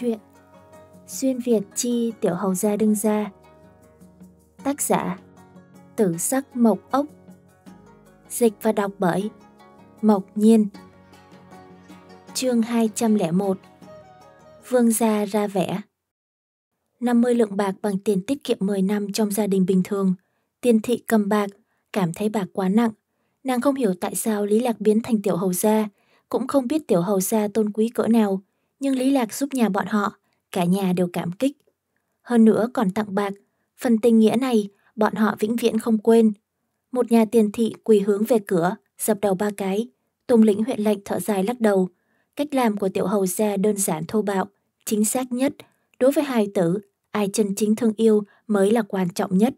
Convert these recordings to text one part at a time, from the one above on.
chuyện Xuyên Việt chi tiểu hầu gia đưng gia Tác giả Tử sắc mộc ốc Dịch và đọc bởi Mộc Nhiên Chương 201 Vương gia ra vẻ 50 lượng bạc bằng tiền tiết kiệm 10 năm trong gia đình bình thường tiên thị cầm bạc, cảm thấy bạc quá nặng Nàng không hiểu tại sao Lý Lạc biến thành tiểu hầu gia Cũng không biết tiểu hầu gia tôn quý cỡ nào nhưng Lý Lạc giúp nhà bọn họ, cả nhà đều cảm kích. Hơn nữa còn tặng bạc, phần tình nghĩa này bọn họ vĩnh viễn không quên. Một nhà tiền thị quỳ hướng về cửa, dập đầu ba cái. Tùng lĩnh huyện lệnh thở dài lắc đầu. Cách làm của tiểu hầu gia đơn giản thô bạo, chính xác nhất. Đối với hai tử, ai chân chính thương yêu mới là quan trọng nhất.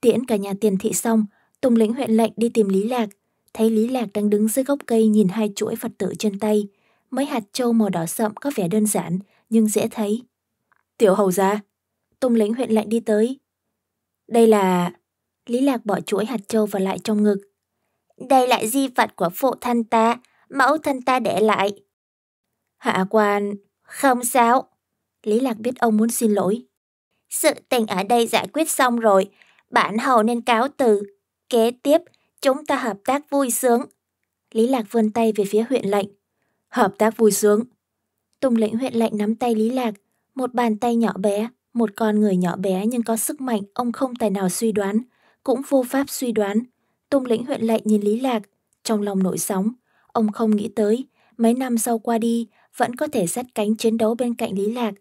Tiễn cả nhà tiền thị xong, Tùng lĩnh huyện lệnh đi tìm Lý Lạc. Thấy Lý Lạc đang đứng dưới gốc cây nhìn hai chuỗi Phật tử trên tay, mấy hạt trâu màu đỏ sậm có vẻ đơn giản nhưng dễ thấy. Tiểu hầu ra, tung lĩnh huyện lệnh đi tới. Đây là... Lý Lạc bỏ chuỗi hạt trâu vào lại trong ngực. Đây lại di vật của phụ thân ta, mẫu thân ta để lại. Hạ quan, không sao. Lý Lạc biết ông muốn xin lỗi. Sự tình ở đây giải quyết xong rồi, bản hầu nên cáo từ. Kế tiếp, chúng ta hợp tác vui sướng. Lý Lạc vươn tay về phía huyện lệnh. Hợp tác vui sướng. Tùng lĩnh huyện lệnh nắm tay Lý Lạc, một bàn tay nhỏ bé, một con người nhỏ bé nhưng có sức mạnh ông không tài nào suy đoán, cũng vô pháp suy đoán. Tùng lĩnh huyện lệnh nhìn Lý Lạc, trong lòng nổi sóng. Ông không nghĩ tới, mấy năm sau qua đi, vẫn có thể dắt cánh chiến đấu bên cạnh Lý Lạc.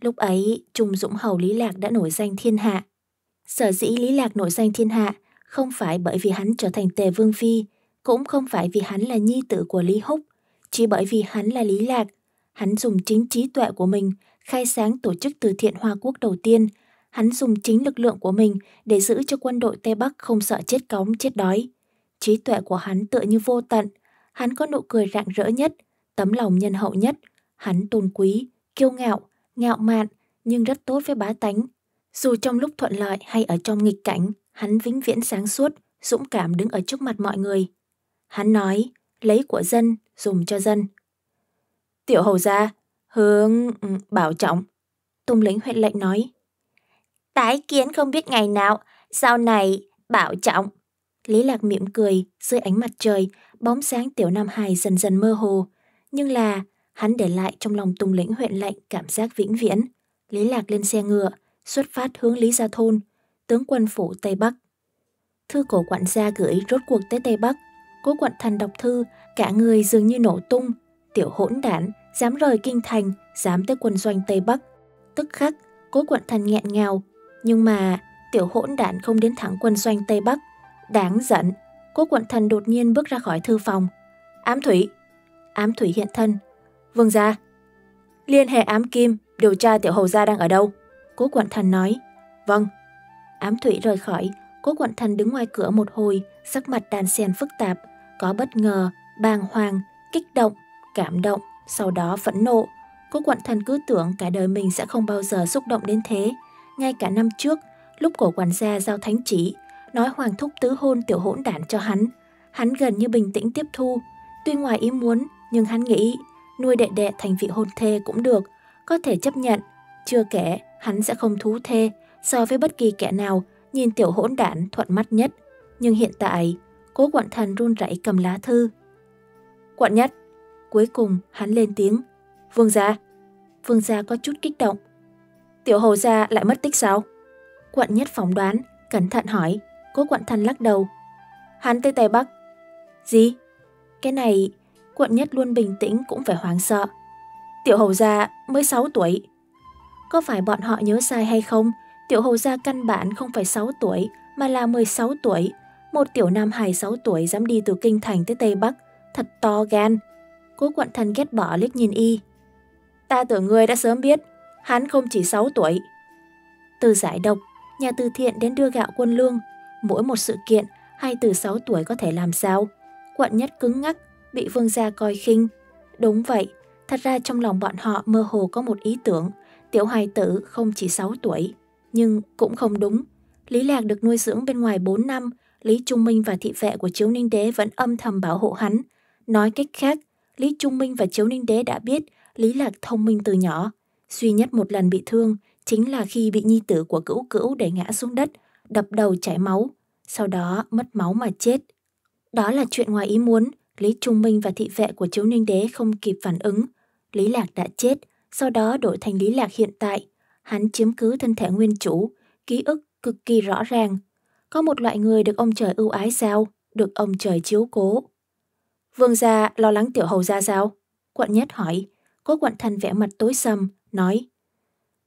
Lúc ấy, Trung Dũng Hầu Lý Lạc đã nổi danh thiên hạ. Sở dĩ Lý Lạc nổi danh thiên hạ không phải bởi vì hắn trở thành tề vương phi, cũng không phải vì hắn là nhi tử của Lý Húc, chỉ bởi vì hắn là Lý Lạc, hắn dùng chính trí tuệ của mình khai sáng tổ chức từ thiện Hoa Quốc đầu tiên. Hắn dùng chính lực lượng của mình để giữ cho quân đội Tây Bắc không sợ chết cóng, chết đói. Trí tuệ của hắn tựa như vô tận. Hắn có nụ cười rạng rỡ nhất, tấm lòng nhân hậu nhất. Hắn tôn quý, kiêu ngạo, ngạo mạn, nhưng rất tốt với bá tánh. Dù trong lúc thuận lợi hay ở trong nghịch cảnh, hắn vĩnh viễn sáng suốt, dũng cảm đứng ở trước mặt mọi người. Hắn nói, lấy của dân dùng cho dân. Tiểu hầu gia, hướng ừ, bảo trọng. tung lĩnh huyện lệnh nói. Tái kiến không biết ngày nào, sau này bảo trọng. Lý Lạc mỉm cười, dưới ánh mặt trời, bóng sáng tiểu Nam Hải dần dần mơ hồ. Nhưng là, hắn để lại trong lòng tung lĩnh huyện lệnh cảm giác vĩnh viễn. Lý Lạc lên xe ngựa, xuất phát hướng Lý Gia Thôn, tướng quân phủ Tây Bắc. Thư cổ quản gia gửi rốt cuộc tới Tây Bắc Cố quận thần đọc thư, cả người dường như nổ tung. Tiểu hỗn đản, dám rời kinh thành, dám tới quân doanh Tây Bắc. Tức khắc, cố quận thần nghẹn ngào. Nhưng mà, tiểu hỗn đản không đến thẳng quân doanh Tây Bắc. Đáng giận, cố quận thần đột nhiên bước ra khỏi thư phòng. Ám thủy, ám thủy hiện thân. Vương gia, liên hệ ám kim, điều tra tiểu hầu gia đang ở đâu. Cố quận thần nói, vâng. Ám thủy rời khỏi, cố quận thần đứng ngoài cửa một hồi, sắc mặt đàn sen phức tạp, có bất ngờ, bàng hoàng, kích động, cảm động, sau đó phẫn nộ. Cô quận thần cứ tưởng cả đời mình sẽ không bao giờ xúc động đến thế. Ngay cả năm trước, lúc cổ quản gia giao thánh chỉ, nói hoàng thúc tứ hôn tiểu hỗn đản cho hắn. Hắn gần như bình tĩnh tiếp thu. Tuy ngoài ý muốn, nhưng hắn nghĩ nuôi đệ đệ thành vị hôn thê cũng được, có thể chấp nhận. Chưa kể, hắn sẽ không thú thê so với bất kỳ kẻ nào nhìn tiểu hỗn đản thuận mắt nhất. Nhưng hiện tại, Cố quận thần run rẩy cầm lá thư. Quận nhất. Cuối cùng hắn lên tiếng. Vương gia. Vương gia có chút kích động. Tiểu Hầu gia lại mất tích sao? Quận nhất phỏng đoán, cẩn thận hỏi. Cố quận thần lắc đầu. Hắn tới Tây Bắc. Gì? Cái này, quận nhất luôn bình tĩnh cũng phải hoảng sợ. Tiểu hầu gia mới 6 tuổi. Có phải bọn họ nhớ sai hay không? Tiểu hầu gia căn bản không phải 6 tuổi mà là 16 tuổi. Một tiểu nam hài 26 tuổi dám đi từ Kinh Thành tới Tây Bắc, thật to gan. Cố quận thần ghét bỏ liếc nhìn y. Ta tưởng người đã sớm biết, hắn không chỉ 6 tuổi. Từ giải độc, nhà từ thiện đến đưa gạo quân lương, mỗi một sự kiện hay từ 6 tuổi có thể làm sao? Quận nhất cứng ngắc, bị vương gia coi khinh. Đúng vậy, thật ra trong lòng bọn họ mơ hồ có một ý tưởng, tiểu hài tử không chỉ 6 tuổi, nhưng cũng không đúng. Lý Lạc được nuôi dưỡng bên ngoài 4 năm, Lý Trung Minh và thị vệ của Chiếu Ninh Đế vẫn âm thầm bảo hộ hắn. Nói cách khác, Lý Trung Minh và Chiếu Ninh Đế đã biết Lý Lạc thông minh từ nhỏ. Duy nhất một lần bị thương chính là khi bị nhi tử của cữu cữu để ngã xuống đất, đập đầu chảy máu, sau đó mất máu mà chết. Đó là chuyện ngoài ý muốn, Lý Trung Minh và thị vệ của Chiếu Ninh Đế không kịp phản ứng. Lý Lạc đã chết, sau đó đổi thành Lý Lạc hiện tại. Hắn chiếm cứ thân thể nguyên chủ, ký ức cực kỳ rõ ràng, có một loại người được ông trời ưu ái sao, được ông trời chiếu cố. Vương gia lo lắng tiểu hầu gia sao? Quận nhất hỏi, cố quận thần vẽ mặt tối sầm, nói.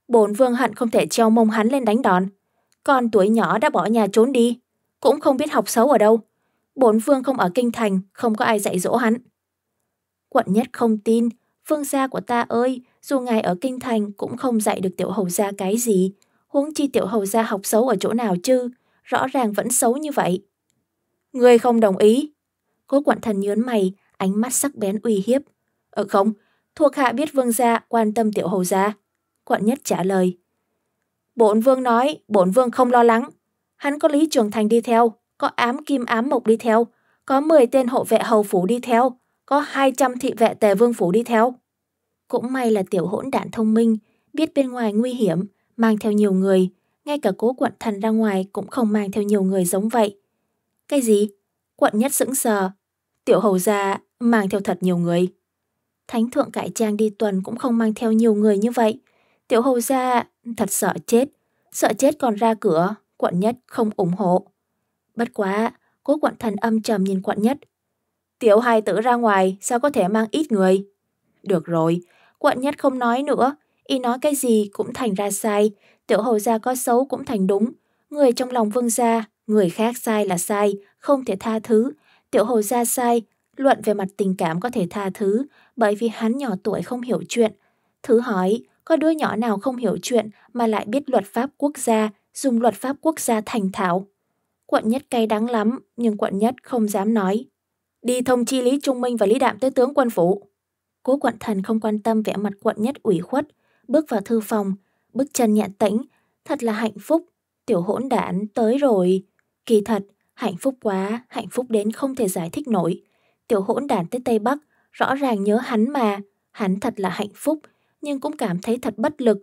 Bốn vương hận không thể treo mông hắn lên đánh đòn. Con tuổi nhỏ đã bỏ nhà trốn đi, cũng không biết học xấu ở đâu. Bốn vương không ở kinh thành, không có ai dạy dỗ hắn. Quận nhất không tin, vương gia của ta ơi, dù ngài ở kinh thành cũng không dạy được tiểu hầu gia cái gì, huống chi tiểu hầu gia học xấu ở chỗ nào chứ, rõ ràng vẫn xấu như vậy. người không đồng ý. Cố quận thần nhớn mày, ánh mắt sắc bén uy hiếp. Ờ không, thuộc hạ biết vương gia quan tâm tiểu hầu gia. Quận nhất trả lời. Bổn vương nói, bổn vương không lo lắng. Hắn có Lý Trường Thành đi theo, có ám kim ám mộc đi theo, có 10 tên hộ vệ hầu phủ đi theo, có 200 thị vệ tề vương phủ đi theo. Cũng may là tiểu hỗn đạn thông minh, biết bên ngoài nguy hiểm, mang theo nhiều người, ngay cả cố quận thần ra ngoài cũng không mang theo nhiều người giống vậy. Cái gì? Quận nhất sững sờ. Tiểu hầu gia mang theo thật nhiều người. Thánh thượng cải trang đi tuần cũng không mang theo nhiều người như vậy. Tiểu hầu gia thật sợ chết. Sợ chết còn ra cửa, quận nhất không ủng hộ. Bất quá, cố quận thần âm trầm nhìn quận nhất. Tiểu hai tử ra ngoài, sao có thể mang ít người? Được rồi, quận nhất không nói nữa, y nói cái gì cũng thành ra sai, tiểu hầu gia có xấu cũng thành đúng. Người trong lòng vương gia, người khác sai là sai, không thể tha thứ. Tiểu hầu gia sai, luận về mặt tình cảm có thể tha thứ, bởi vì hắn nhỏ tuổi không hiểu chuyện. Thứ hỏi, có đứa nhỏ nào không hiểu chuyện mà lại biết luật pháp quốc gia, dùng luật pháp quốc gia thành thảo. Quận nhất cay đắng lắm, nhưng quận nhất không dám nói. Đi thông chi Lý Trung Minh và Lý Đạm tới tướng quân phủ. Cố quận thần không quan tâm vẻ mặt quận nhất ủy khuất, bước vào thư phòng, bước chân nhẹ tĩnh, thật là hạnh phúc, tiểu hỗn đản tới rồi. Kỳ thật, hạnh phúc quá, hạnh phúc đến không thể giải thích nổi. Tiểu hỗn đản tới Tây Bắc, rõ ràng nhớ hắn mà, hắn thật là hạnh phúc, nhưng cũng cảm thấy thật bất lực.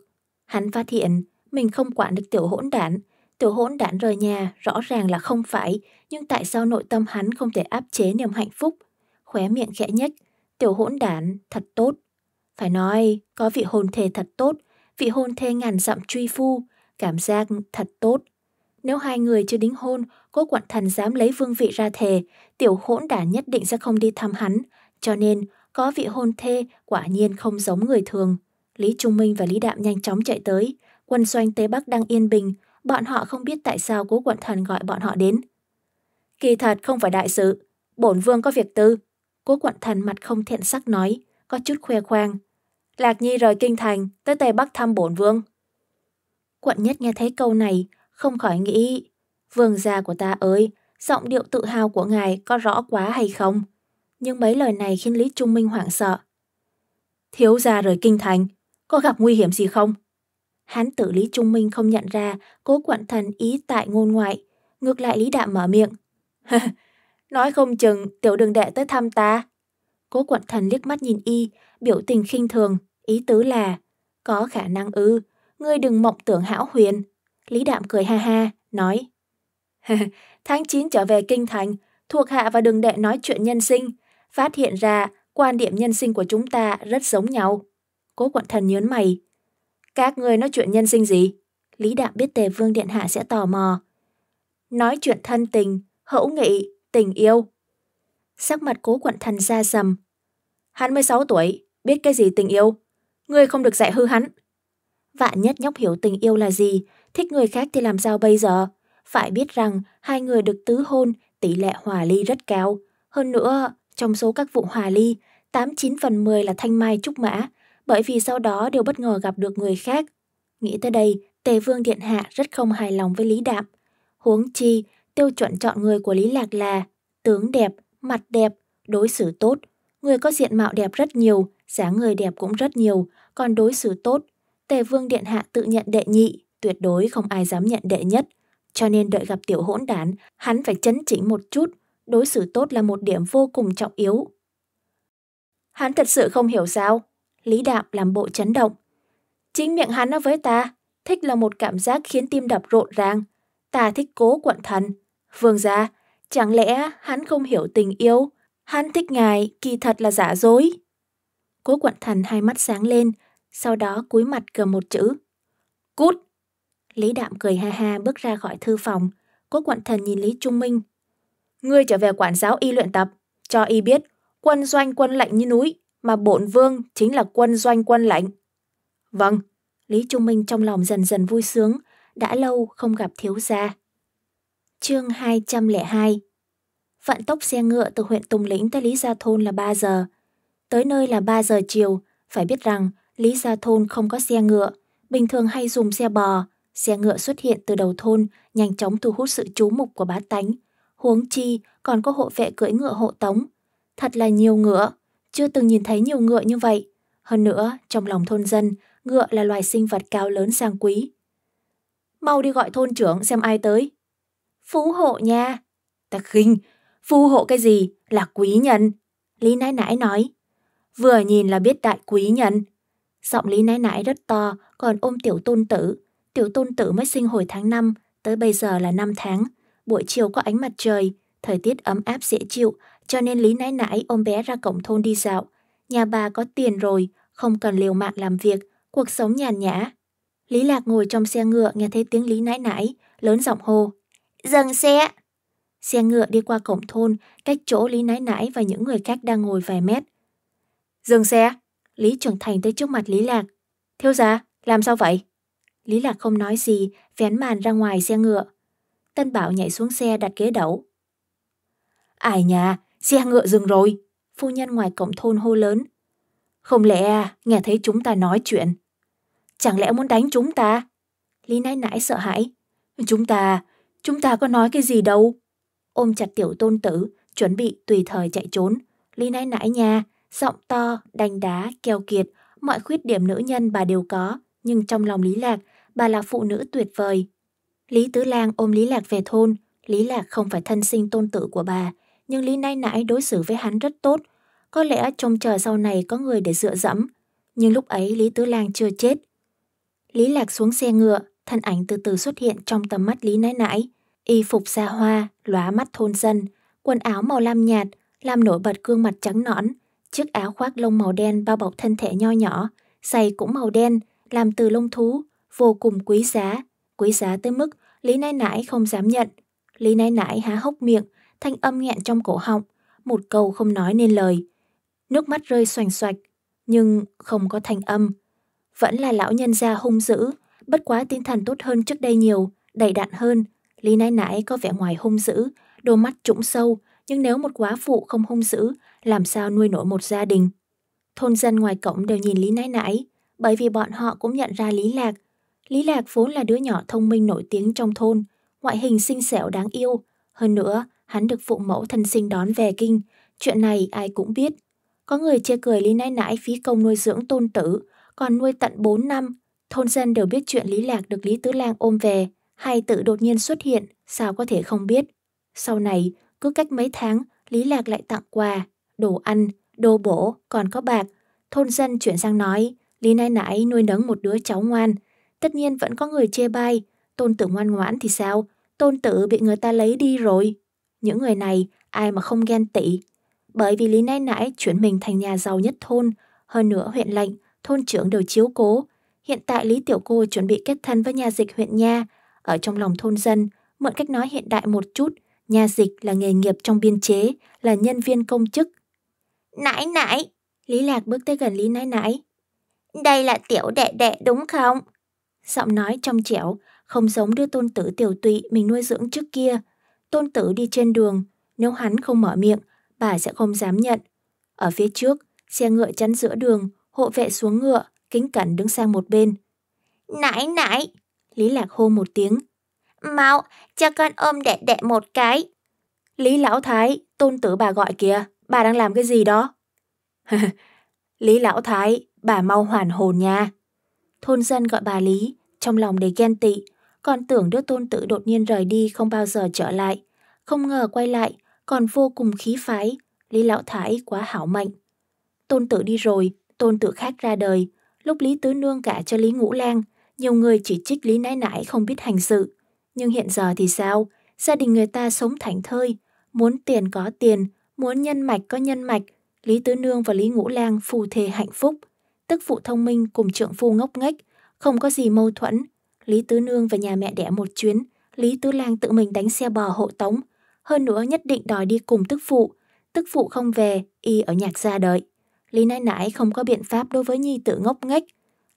Hắn phát hiện, mình không quản được tiểu hỗn đản, tiểu hỗn đản rời nhà rõ ràng là không phải, nhưng tại sao nội tâm hắn không thể áp chế niềm hạnh phúc? Khóe miệng khẽ nhếch, tiểu hỗn đản thật tốt. Phải nói, có vị hồn thề thật tốt, vị hôn thê ngàn dặm truy phu, cảm giác thật tốt. Nếu hai người chưa đính hôn, cố quận thần dám lấy vương vị ra thề, tiểu hỗn đã nhất định sẽ không đi thăm hắn, cho nên có vị hôn thê quả nhiên không giống người thường. Lý Trung Minh và Lý Đạm nhanh chóng chạy tới, quân doanh Tây Bắc đang yên bình, bọn họ không biết tại sao cố quận thần gọi bọn họ đến. Kỳ thật không phải đại sự, bổn vương có việc tư. Cố quận thần mặt không thiện sắc nói, có chút khoe khoang, Lạc Nhi rời kinh thành, tới Tây Bắc thăm bổn vương. Quận nhất nghe thấy câu này, không khỏi nghĩ, vương gia của ta ơi, giọng điệu tự hào của ngài có rõ quá hay không? Nhưng mấy lời này khiến Lý Trung Minh hoảng sợ. Thiếu gia rời kinh thành, có gặp nguy hiểm gì không? Hán tử Lý Trung Minh không nhận ra cố quận thần ý tại ngôn ngoại, ngược lại Lý Đạm mở miệng. Nói không chừng tiểu đường đệ tới thăm ta. Cố quận thần liếc mắt nhìn y, biểu tình khinh thường, Ý tứ là, có khả năng ư, ngươi đừng mộng tưởng hão huyền. Lý Đạm cười ha ha, nói. Tháng 9 trở về Kinh Thành, thuộc hạ và đường đệ nói chuyện nhân sinh, phát hiện ra quan điểm nhân sinh của chúng ta rất giống nhau. Cố quận thần nhớn mày. Các người nói chuyện nhân sinh gì? Lý Đạm biết Tề Vương Điện Hạ sẽ tò mò. Nói chuyện thân tình, hữu nghị, tình yêu. Sắc mặt cố quận thần ra sầm. Hắn 16 tuổi, biết cái gì tình yêu? Ngươi không được dạy hư hắn. Vạn nhất nhóc hiểu tình yêu là gì, thích người khác thì làm sao bây giờ? Phải biết rằng hai người được tứ hôn, tỷ lệ hòa ly rất cao. Hơn nữa, trong số các vụ hòa ly, 89 phần 10 là thanh mai trúc mã, bởi vì sau đó đều bất ngờ gặp được người khác. Nghĩ tới đây, Tề Vương Điện Hạ rất không hài lòng với Lý Đạm. Huống chi, tiêu chuẩn chọn người của Lý Lạc là tướng đẹp, mặt đẹp, đối xử tốt, Người có diện mạo đẹp rất nhiều, dáng người đẹp cũng rất nhiều, còn đối xử tốt. Tề vương điện hạ tự nhận đệ nhị, tuyệt đối không ai dám nhận đệ nhất. Cho nên đợi gặp tiểu hỗn đản, hắn phải chấn chỉnh một chút, đối xử tốt là một điểm vô cùng trọng yếu. Hắn thật sự không hiểu sao? Lý Đạm làm bộ chấn động. Chính miệng hắn nói với ta, thích là một cảm giác khiến tim đập rộn ràng. Ta thích cố quận thần. Vương gia, chẳng lẽ hắn không hiểu tình yêu? Hắn thích ngài kỳ thật là giả dối. Cố quận thần hai mắt sáng lên, sau đó cúi mặt cầm một chữ. Cút! Lý Đạm cười ha ha bước ra khỏi thư phòng. Cố quận thần nhìn Lý Trung Minh. Ngươi trở về quản giáo y luyện tập, cho y biết quân doanh quân lạnh như núi, mà bổn vương chính là quân doanh quân lạnh Vâng, Lý Trung Minh trong lòng dần dần vui sướng, đã lâu không gặp thiếu gia. Chương 202 vận tốc xe ngựa từ huyện Tùng Lĩnh tới Lý Gia Thôn là 3 giờ. Tới nơi là 3 giờ chiều, phải biết rằng Lý Gia Thôn không có xe ngựa, bình thường hay dùng xe bò. Xe ngựa xuất hiện từ đầu thôn, nhanh chóng thu hút sự chú mục của bá tánh. Huống chi còn có hộ vệ cưỡi ngựa hộ tống. Thật là nhiều ngựa, chưa từng nhìn thấy nhiều ngựa như vậy. Hơn nữa, trong lòng thôn dân, ngựa là loài sinh vật cao lớn sang quý. Mau đi gọi thôn trưởng xem ai tới. Phú hộ nha. Ta khinh, Phù hộ cái gì là quý nhân? Lý nãi nãi nói. Vừa nhìn là biết đại quý nhân. Giọng Lý nãi nãi rất to, còn ôm tiểu tôn tử. Tiểu tôn tử mới sinh hồi tháng năm tới bây giờ là năm tháng. Buổi chiều có ánh mặt trời, thời tiết ấm áp dễ chịu, cho nên Lý nãi nãi ôm bé ra cổng thôn đi dạo. Nhà bà có tiền rồi, không cần liều mạng làm việc, cuộc sống nhàn nhã. Lý Lạc ngồi trong xe ngựa nghe thấy tiếng Lý nãi nãi, lớn giọng hô. Dừng xe! Xe ngựa đi qua cổng thôn, cách chỗ Lý Nãi Nãi và những người khác đang ngồi vài mét. Dừng xe! Lý trưởng thành tới trước mặt Lý Lạc. Thiếu gia, làm sao vậy? Lý Lạc không nói gì, vén màn ra ngoài xe ngựa. Tân Bảo nhảy xuống xe đặt ghế đậu. Ai nhà, xe ngựa dừng rồi. Phu nhân ngoài cổng thôn hô lớn. Không lẽ à, nghe thấy chúng ta nói chuyện? Chẳng lẽ muốn đánh chúng ta? Lý nãi nãi sợ hãi. Chúng ta, chúng ta có nói cái gì đâu ôm chặt tiểu tôn tử, chuẩn bị tùy thời chạy trốn. Lý nãi nãi nha, giọng to, đanh đá, keo kiệt, mọi khuyết điểm nữ nhân bà đều có, nhưng trong lòng Lý Lạc, bà là phụ nữ tuyệt vời. Lý Tứ Lang ôm Lý Lạc về thôn, Lý Lạc không phải thân sinh tôn tử của bà, nhưng Lý nãi nãi đối xử với hắn rất tốt, có lẽ trông chờ sau này có người để dựa dẫm. Nhưng lúc ấy Lý Tứ Lang chưa chết. Lý Lạc xuống xe ngựa, thân ảnh từ từ xuất hiện trong tầm mắt Lý nãi nãi. Y phục xa hoa, lóa mắt thôn dân, quần áo màu lam nhạt, làm nổi bật gương mặt trắng nõn, chiếc áo khoác lông màu đen bao bọc thân thể nho nhỏ, giày cũng màu đen, làm từ lông thú, vô cùng quý giá, quý giá tới mức Lý Nai Nãi không dám nhận. Lý Nai Nãi há hốc miệng, thanh âm nghẹn trong cổ họng, một câu không nói nên lời. Nước mắt rơi xoành xoạch, nhưng không có thanh âm. Vẫn là lão nhân gia hung dữ, bất quá tinh thần tốt hơn trước đây nhiều, đầy đặn hơn, Lý nãi nãi có vẻ ngoài hung dữ, đôi mắt trũng sâu, nhưng nếu một quá phụ không hung dữ, làm sao nuôi nổi một gia đình? Thôn dân ngoài cổng đều nhìn Lý nãi nãi, bởi vì bọn họ cũng nhận ra Lý Lạc. Lý Lạc vốn là đứa nhỏ thông minh nổi tiếng trong thôn, ngoại hình xinh xẻo đáng yêu. Hơn nữa, hắn được phụ mẫu thân sinh đón về kinh, chuyện này ai cũng biết. Có người chê cười Lý nãi nãi phí công nuôi dưỡng tôn tử, còn nuôi tận 4 năm. Thôn dân đều biết chuyện Lý Lạc được Lý Tứ Lang ôm về, hay tự đột nhiên xuất hiện, sao có thể không biết. Sau này, cứ cách mấy tháng, Lý Lạc lại tặng quà, đồ ăn, đồ bổ, còn có bạc. Thôn dân chuyển sang nói, Lý Nai Nãi nuôi nấng một đứa cháu ngoan. Tất nhiên vẫn có người chê bai, tôn tử ngoan ngoãn thì sao, tôn tử bị người ta lấy đi rồi. Những người này, ai mà không ghen tị. Bởi vì Lý Nai Nãi chuyển mình thành nhà giàu nhất thôn, hơn nữa huyện lệnh, thôn trưởng đều chiếu cố. Hiện tại Lý Tiểu Cô chuẩn bị kết thân với nhà dịch huyện Nha, ở trong lòng thôn dân, mượn cách nói hiện đại một chút, nhà dịch là nghề nghiệp trong biên chế, là nhân viên công chức. Nãi nãi, Lý Lạc bước tới gần Lý nãi nãi. Đây là tiểu đệ đệ đúng không? Giọng nói trong trẻo, không giống đứa tôn tử tiểu tụy mình nuôi dưỡng trước kia. Tôn tử đi trên đường, nếu hắn không mở miệng, bà sẽ không dám nhận. Ở phía trước, xe ngựa chắn giữa đường, hộ vệ xuống ngựa, kính cẩn đứng sang một bên. Nãi nãi, Lý Lạc hô một tiếng. Mau, cho con ôm đệ đệ một cái. Lý Lão Thái, tôn tử bà gọi kìa, bà đang làm cái gì đó? Lý Lão Thái, bà mau hoàn hồn nha. Thôn dân gọi bà Lý, trong lòng đầy ghen tị, còn tưởng đứa tôn tử đột nhiên rời đi không bao giờ trở lại. Không ngờ quay lại, còn vô cùng khí phái, Lý Lão Thái quá hảo mạnh. Tôn tử đi rồi, tôn tử khác ra đời, lúc Lý Tứ Nương cả cho Lý Ngũ Lang, nhiều người chỉ trích Lý nãi nãi không biết hành sự. Nhưng hiện giờ thì sao? Gia đình người ta sống thảnh thơi, muốn tiền có tiền, muốn nhân mạch có nhân mạch. Lý Tứ Nương và Lý Ngũ Lang phù thề hạnh phúc. Tức phụ thông minh cùng trượng phu ngốc nghếch, không có gì mâu thuẫn. Lý Tứ Nương về nhà mẹ đẻ một chuyến, Lý Tứ Lang tự mình đánh xe bò hộ tống. Hơn nữa nhất định đòi đi cùng tức phụ. Tức phụ không về, y ở nhạc gia đợi. Lý nãi nãi không có biện pháp đối với nhi tử ngốc nghếch,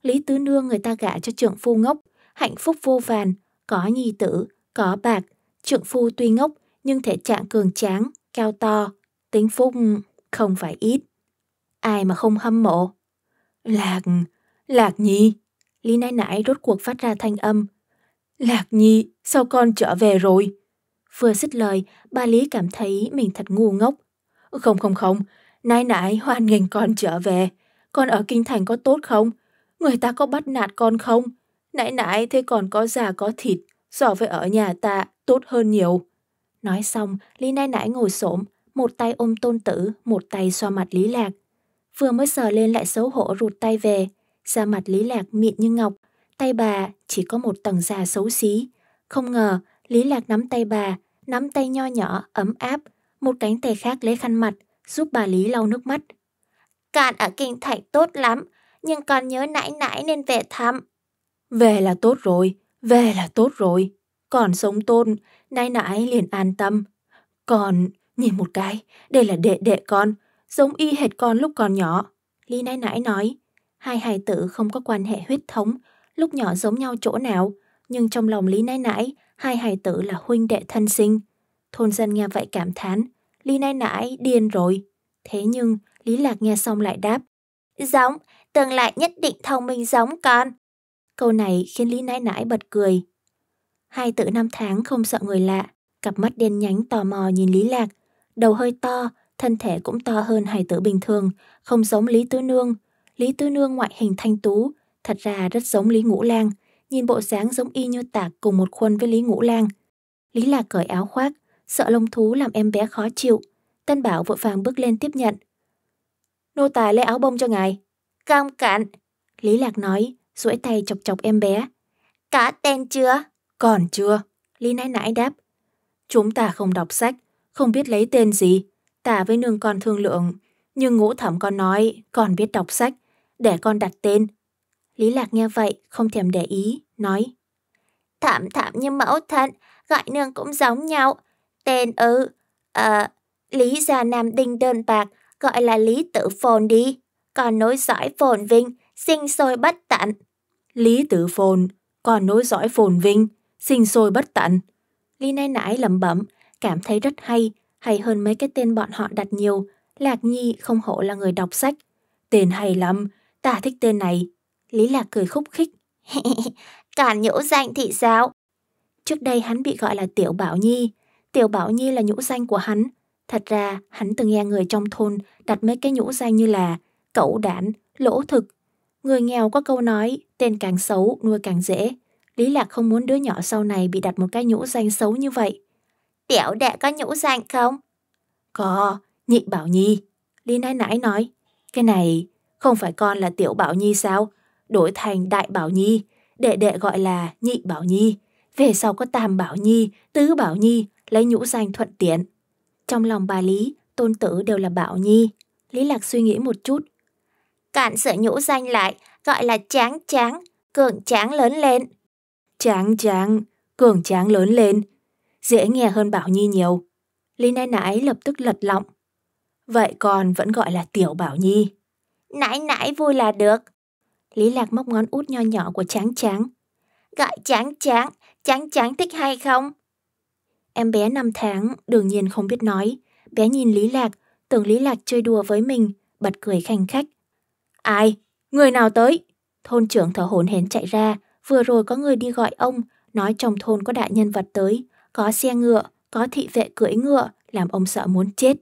Lý Tứ Nương người ta gả cho trưởng phu ngốc, hạnh phúc vô vàn, có nhi tử, có bạc, trưởng phu tuy ngốc nhưng thể trạng cường tráng, cao to, tính phúc không phải ít. Ai mà không hâm mộ? Lạc, Lạc Nhi. Lý nãi nãi rốt cuộc phát ra thanh âm. Lạc Nhi, sao con trở về rồi? Vừa xích lời, ba Lý cảm thấy mình thật ngu ngốc. Không không không, nãi nãi hoan nghênh con trở về. Con ở Kinh Thành có tốt không? người ta có bắt nạt con không? Nãy nãy thế còn có già có thịt, so với ở nhà ta tốt hơn nhiều. Nói xong, Lý nãi nãi ngồi xổm, một tay ôm tôn tử, một tay xoa mặt Lý Lạc. Vừa mới sờ lên lại xấu hổ rụt tay về, da mặt Lý Lạc mịn như ngọc, tay bà chỉ có một tầng da xấu xí. Không ngờ, Lý Lạc nắm tay bà, nắm tay nho nhỏ, ấm áp, một cánh tay khác lấy khăn mặt, giúp bà Lý lau nước mắt. Cạn ở kinh thành tốt lắm, nhưng còn nhớ nãi nãi nên về thăm. Về là tốt rồi, về là tốt rồi. Còn sống tôn, nãi nãi liền an tâm. Còn, nhìn một cái, đây là đệ đệ con, giống y hệt con lúc còn nhỏ. Lý nãi nãi nói, hai hài tử không có quan hệ huyết thống, lúc nhỏ giống nhau chỗ nào, nhưng trong lòng Lý nãi nãi, hai hài tử là huynh đệ thân sinh. Thôn dân nghe vậy cảm thán, Lý nãi nãi điên rồi. Thế nhưng, Lý Lạc nghe xong lại đáp, Giống, tương lai nhất định thông minh giống con. Câu này khiến Lý nãi nãi bật cười. Hai tự năm tháng không sợ người lạ, cặp mắt đen nhánh tò mò nhìn Lý Lạc, đầu hơi to, thân thể cũng to hơn hài tử bình thường, không giống Lý Tứ Nương. Lý Tứ Nương ngoại hình thanh tú, thật ra rất giống Lý Ngũ Lang, nhìn bộ dáng giống y như tạc cùng một khuôn với Lý Ngũ Lang. Lý Lạc cởi áo khoác, sợ lông thú làm em bé khó chịu. Tân Bảo vội vàng bước lên tiếp nhận. Nô tài lấy áo bông cho ngài. Cam cạn. Lý Lạc nói, duỗi tay chọc chọc em bé. Cá tên chưa? Còn chưa. Lý nãi nãi đáp. Chúng ta không đọc sách, không biết lấy tên gì. Ta với nương con thương lượng. Nhưng ngũ thẩm con nói, con biết đọc sách. Để con đặt tên. Lý Lạc nghe vậy, không thèm để ý, nói. Thảm thảm như mẫu thân, gọi nương cũng giống nhau. Tên ư, ừ, à, Lý Gia Nam Đinh đơn bạc, gọi là Lý Tử Phồn đi còn nối dõi phồn vinh, sinh sôi bất tận. Lý Tử Phồn, còn nối dõi phồn vinh, sinh sôi bất tận. Lý nay nãi lẩm bẩm, cảm thấy rất hay, hay hơn mấy cái tên bọn họ đặt nhiều. Lạc Nhi không hổ là người đọc sách. Tên hay lắm, ta thích tên này. Lý Lạc cười khúc khích. còn nhũ danh thì sao? Trước đây hắn bị gọi là Tiểu Bảo Nhi. Tiểu Bảo Nhi là nhũ danh của hắn. Thật ra, hắn từng nghe người trong thôn đặt mấy cái nhũ danh như là cẩu đản, lỗ thực. Người nghèo có câu nói, tên càng xấu, nuôi càng dễ. Lý Lạc không muốn đứa nhỏ sau này bị đặt một cái nhũ danh xấu như vậy. Tiểu đệ có nhũ danh không? Có, nhị Bảo Nhi. Lý nãi nãi nói, cái này không phải con là Tiểu Bảo Nhi sao? Đổi thành Đại Bảo Nhi, đệ đệ gọi là nhị Bảo Nhi. Về sau có Tam Bảo Nhi, Tứ Bảo Nhi, lấy nhũ danh thuận tiện. Trong lòng bà Lý, tôn tử đều là Bảo Nhi. Lý Lạc suy nghĩ một chút, cạn sợ nhũ danh lại, gọi là tráng tráng, cường tráng lớn lên. Tráng tráng, cường tráng lớn lên. Dễ nghe hơn Bảo Nhi nhiều. Lý nãi nãi lập tức lật lọng. Vậy còn vẫn gọi là tiểu Bảo Nhi. Nãi nãi vui là được. Lý Lạc móc ngón út nho nhỏ của tráng tráng. Gọi tráng tráng, tráng tráng thích hay không? Em bé 5 tháng đương nhiên không biết nói. Bé nhìn Lý Lạc, tưởng Lý Lạc chơi đùa với mình, bật cười khanh khách, Ai? Người nào tới? Thôn trưởng thở hổn hển chạy ra, vừa rồi có người đi gọi ông, nói trong thôn có đại nhân vật tới, có xe ngựa, có thị vệ cưỡi ngựa, làm ông sợ muốn chết.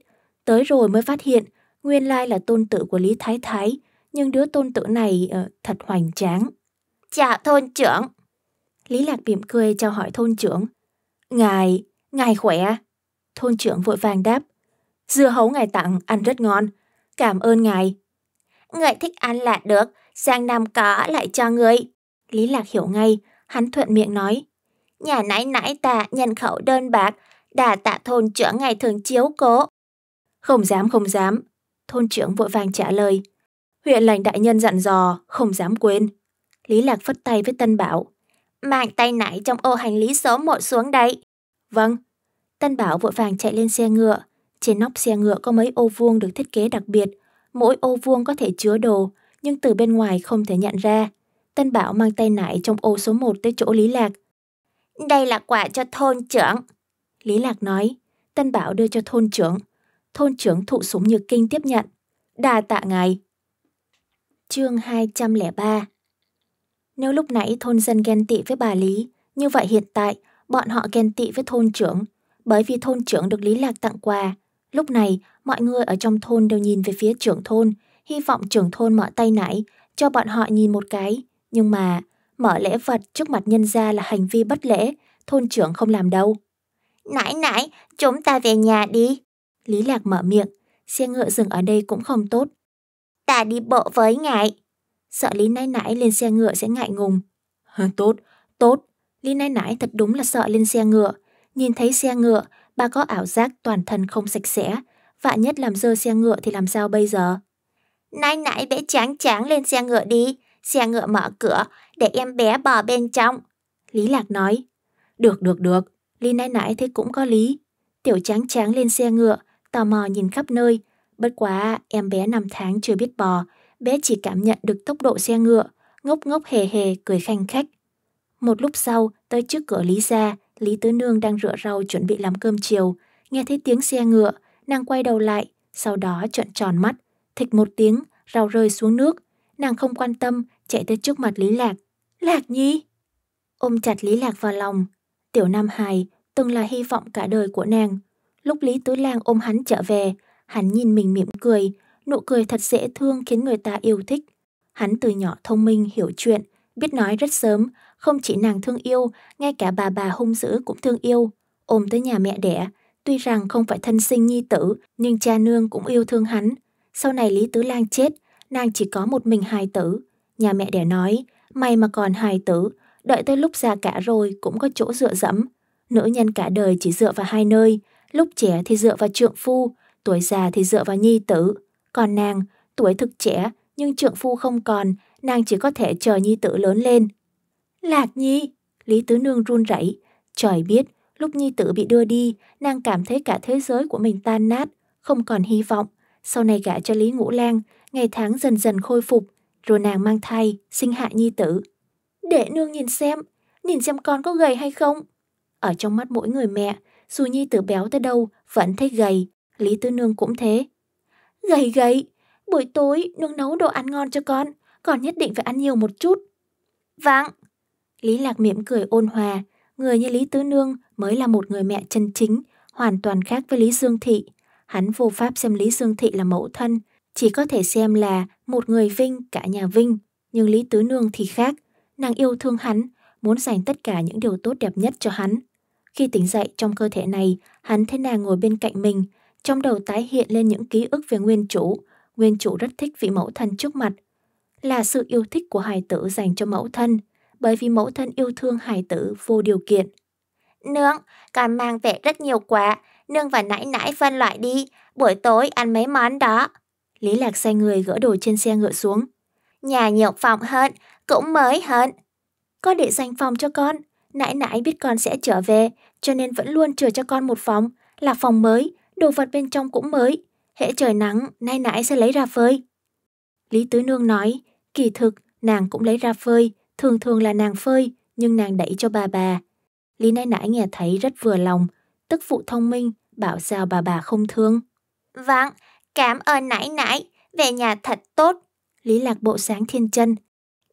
Tới rồi mới phát hiện, nguyên lai là tôn tử của Lý Thái Thái, nhưng đứa tôn tử này uh, thật hoành tráng. Chào thôn trưởng! Lý Lạc mỉm cười chào hỏi thôn trưởng. Ngài, ngài khỏe? Thôn trưởng vội vàng đáp. Dưa hấu ngài tặng, ăn rất ngon. Cảm ơn ngài, người thích ăn là được, sang năm có lại cho người. Lý Lạc hiểu ngay, hắn thuận miệng nói. Nhà nãy nãy ta nhân khẩu đơn bạc, đà tạ thôn trưởng ngày thường chiếu cố. Không dám không dám, thôn trưởng vội vàng trả lời. Huyện lành đại nhân dặn dò, không dám quên. Lý Lạc phất tay với Tân Bảo. Mang tay nãy trong ô hành lý số một xuống đây. Vâng. Tân Bảo vội vàng chạy lên xe ngựa. Trên nóc xe ngựa có mấy ô vuông được thiết kế đặc biệt, Mỗi ô vuông có thể chứa đồ, nhưng từ bên ngoài không thể nhận ra. Tân Bảo mang tay nải trong ô số 1 tới chỗ Lý Lạc. Đây là quà cho thôn trưởng. Lý Lạc nói, Tân Bảo đưa cho thôn trưởng. Thôn trưởng thụ súng như kinh tiếp nhận. Đà tạ ngài. Chương 203 Nếu lúc nãy thôn dân ghen tị với bà Lý, như vậy hiện tại bọn họ ghen tị với thôn trưởng, bởi vì thôn trưởng được Lý Lạc tặng quà, Lúc này, mọi người ở trong thôn đều nhìn về phía trưởng thôn, hy vọng trưởng thôn mở tay nãy, cho bọn họ nhìn một cái. Nhưng mà, mở lễ vật trước mặt nhân gia là hành vi bất lễ, thôn trưởng không làm đâu. Nãy nãy, chúng ta về nhà đi. Lý Lạc mở miệng, xe ngựa dừng ở đây cũng không tốt. Ta đi bộ với ngại. Sợ Lý nãy nãy lên xe ngựa sẽ ngại ngùng. tốt, tốt. Lý nãy nãy thật đúng là sợ lên xe ngựa. Nhìn thấy xe ngựa, bà có ảo giác toàn thân không sạch sẽ, vạ nhất làm dơ xe ngựa thì làm sao bây giờ? Nãy nãy bé tráng tráng lên xe ngựa đi, xe ngựa mở cửa, để em bé bò bên trong. Lý Lạc nói, được được được, Lý nãy nãy thế cũng có lý. Tiểu tráng tráng lên xe ngựa, tò mò nhìn khắp nơi. Bất quá em bé 5 tháng chưa biết bò, bé chỉ cảm nhận được tốc độ xe ngựa, ngốc ngốc hề hề cười khanh khách. Một lúc sau, tới trước cửa Lý ra, Lý Tứ Nương đang rửa rau chuẩn bị làm cơm chiều, nghe thấy tiếng xe ngựa, nàng quay đầu lại, sau đó trợn tròn mắt, thịch một tiếng, rau rơi xuống nước. Nàng không quan tâm, chạy tới trước mặt Lý Lạc. Lạc nhi! Ôm chặt Lý Lạc vào lòng. Tiểu Nam Hải từng là hy vọng cả đời của nàng. Lúc Lý Tứ Lang ôm hắn trở về, hắn nhìn mình mỉm cười, nụ cười thật dễ thương khiến người ta yêu thích. Hắn từ nhỏ thông minh, hiểu chuyện, biết nói rất sớm, không chỉ nàng thương yêu, ngay cả bà bà hung dữ cũng thương yêu, ôm tới nhà mẹ đẻ. Tuy rằng không phải thân sinh nhi tử, nhưng cha nương cũng yêu thương hắn. Sau này Lý Tứ Lang chết, nàng chỉ có một mình hài tử. Nhà mẹ đẻ nói, may mà còn hài tử, đợi tới lúc già cả rồi cũng có chỗ dựa dẫm. Nữ nhân cả đời chỉ dựa vào hai nơi, lúc trẻ thì dựa vào trượng phu, tuổi già thì dựa vào nhi tử. Còn nàng, tuổi thực trẻ, nhưng trượng phu không còn, nàng chỉ có thể chờ nhi tử lớn lên, Lạc Nhi! Lý Tứ Nương run rẩy. Trời biết, lúc Nhi tử bị đưa đi, nàng cảm thấy cả thế giới của mình tan nát, không còn hy vọng. Sau này gả cho Lý Ngũ Lan, ngày tháng dần dần khôi phục, rồi nàng mang thai, sinh hạ Nhi tử. Để nương nhìn xem, nhìn xem con có gầy hay không. Ở trong mắt mỗi người mẹ, dù Nhi tử béo tới đâu, vẫn thấy gầy. Lý Tứ Nương cũng thế. Gầy gầy, buổi tối nương nấu đồ ăn ngon cho con, con nhất định phải ăn nhiều một chút. Vâng. Lý Lạc mỉm cười ôn hòa, người như Lý Tứ Nương mới là một người mẹ chân chính, hoàn toàn khác với Lý Dương Thị. Hắn vô pháp xem Lý Dương Thị là mẫu thân, chỉ có thể xem là một người vinh cả nhà vinh. Nhưng Lý Tứ Nương thì khác, nàng yêu thương hắn, muốn dành tất cả những điều tốt đẹp nhất cho hắn. Khi tỉnh dậy trong cơ thể này, hắn thấy nàng ngồi bên cạnh mình, trong đầu tái hiện lên những ký ức về nguyên chủ. Nguyên chủ rất thích vị mẫu thân trước mặt, là sự yêu thích của hài tử dành cho mẫu thân – bởi vì mẫu thân yêu thương hải tử vô điều kiện. Nương, con mang về rất nhiều quả, nương và nãy nãy phân loại đi, buổi tối ăn mấy món đó. Lý Lạc xoay người gỡ đồ trên xe ngựa xuống. Nhà nhiều phòng hơn, cũng mới hơn. Có để dành phòng cho con, nãy nãy biết con sẽ trở về, cho nên vẫn luôn chừa cho con một phòng, là phòng mới, đồ vật bên trong cũng mới. Hễ trời nắng, nay nãy sẽ lấy ra phơi. Lý Tứ Nương nói, kỳ thực, nàng cũng lấy ra phơi, Thường thường là nàng phơi, nhưng nàng đẩy cho bà bà. Lý nãi nãi nghe thấy rất vừa lòng, tức phụ thông minh, bảo sao bà bà không thương. Vâng, cảm ơn nãi nãi, về nhà thật tốt. Lý lạc bộ sáng thiên chân.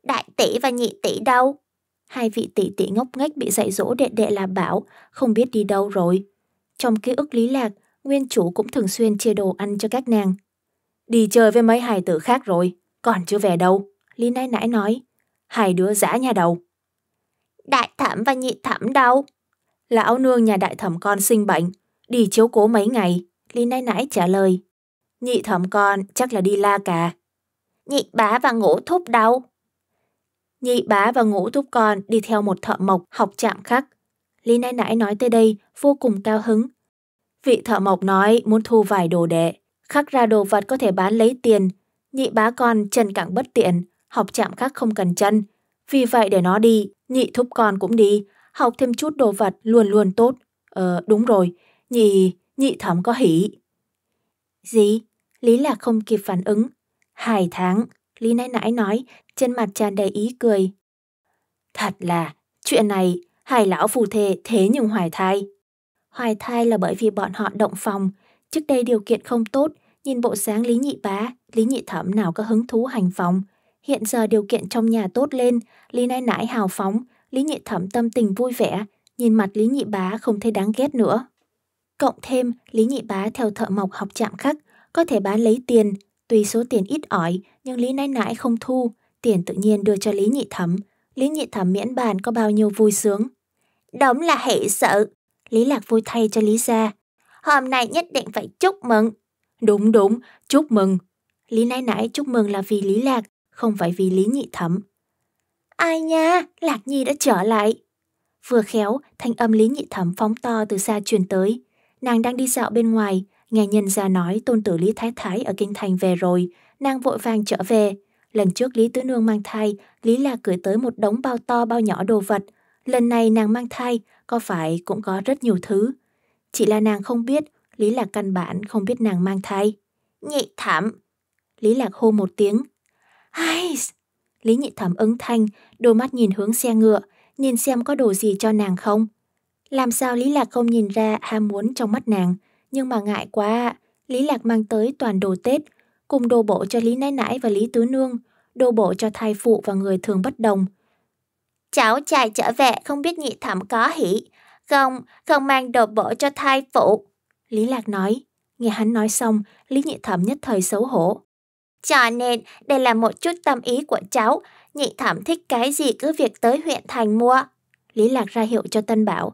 Đại tỷ và nhị tỷ đâu? Hai vị tỷ tỷ ngốc nghếch bị dạy dỗ đệ đệ là bảo, không biết đi đâu rồi. Trong ký ức Lý lạc, nguyên chủ cũng thường xuyên chia đồ ăn cho các nàng. Đi chơi với mấy hài tử khác rồi, còn chưa về đâu. Lý nãi nãi nói hai đứa giã nhà đầu. Đại thẩm và nhị thẩm đâu? Lão nương nhà đại thẩm con sinh bệnh, đi chiếu cố mấy ngày, Lý nãi nãi trả lời. Nhị thẩm con chắc là đi la cà. Nhị bá và ngũ thúc đâu? Nhị bá và ngũ thúc con đi theo một thợ mộc học chạm khắc. Lý nãi nãi nói tới đây vô cùng cao hứng. Vị thợ mộc nói muốn thu vài đồ đệ, khắc ra đồ vật có thể bán lấy tiền. Nhị bá con chân cẳng bất tiện, học chạm khắc không cần chân. Vì vậy để nó đi, nhị thúc con cũng đi, học thêm chút đồ vật luôn luôn tốt. Ờ, đúng rồi, nhị, nhị thẩm có hỉ. Gì? Lý Lạc không kịp phản ứng. Hai tháng, Lý nãi nãi nói, trên mặt tràn đầy ý cười. Thật là, chuyện này, hai lão phù thề thế nhưng hoài thai. Hoài thai là bởi vì bọn họ động phòng, trước đây điều kiện không tốt, nhìn bộ sáng Lý Nhị Bá, Lý Nhị Thẩm nào có hứng thú hành phòng, Hiện giờ điều kiện trong nhà tốt lên, Lý nãi Nãi hào phóng, Lý Nhị Thẩm tâm tình vui vẻ, nhìn mặt Lý Nhị Bá không thấy đáng ghét nữa. Cộng thêm, Lý Nhị Bá theo thợ mộc học chạm khắc, có thể bán lấy tiền, tuy số tiền ít ỏi nhưng Lý nãi Nãi không thu, tiền tự nhiên đưa cho Lý Nhị Thẩm. Lý Nhị Thẩm miễn bàn có bao nhiêu vui sướng. Đóng là hệ sợ, Lý Lạc vui thay cho Lý Gia. Hôm nay nhất định phải chúc mừng. Đúng đúng, chúc mừng. Lý nãi Nãi chúc mừng là vì Lý Lạc, không phải vì Lý Nhị Thắm. Ai nha, Lạc Nhi đã trở lại. Vừa khéo, thanh âm Lý Nhị Thắm phóng to từ xa truyền tới. Nàng đang đi dạo bên ngoài, nghe nhân gia nói tôn tử Lý Thái Thái ở Kinh Thành về rồi, nàng vội vàng trở về. Lần trước Lý Tứ Nương mang thai, Lý Lạc gửi tới một đống bao to bao nhỏ đồ vật. Lần này nàng mang thai, có phải cũng có rất nhiều thứ. Chỉ là nàng không biết, Lý Lạc căn bản không biết nàng mang thai. Nhị thảm! Lý Lạc hô một tiếng, Ai? Lý nhị thẩm ứng thanh, đôi mắt nhìn hướng xe ngựa, nhìn xem có đồ gì cho nàng không. Làm sao Lý Lạc không nhìn ra ham muốn trong mắt nàng, nhưng mà ngại quá, Lý Lạc mang tới toàn đồ Tết, cùng đồ bộ cho Lý Nãi Nãi và Lý Tứ Nương, đồ bộ cho thai phụ và người thường bất đồng. Cháu trai trở về không biết nhị thẩm có hỉ, không, không mang đồ bộ cho thai phụ. Lý Lạc nói, nghe hắn nói xong, Lý Nhị Thẩm nhất thời xấu hổ. Cho nên, đây là một chút tâm ý của cháu, nhị thẩm thích cái gì cứ việc tới huyện thành mua. Lý Lạc ra hiệu cho Tân Bảo.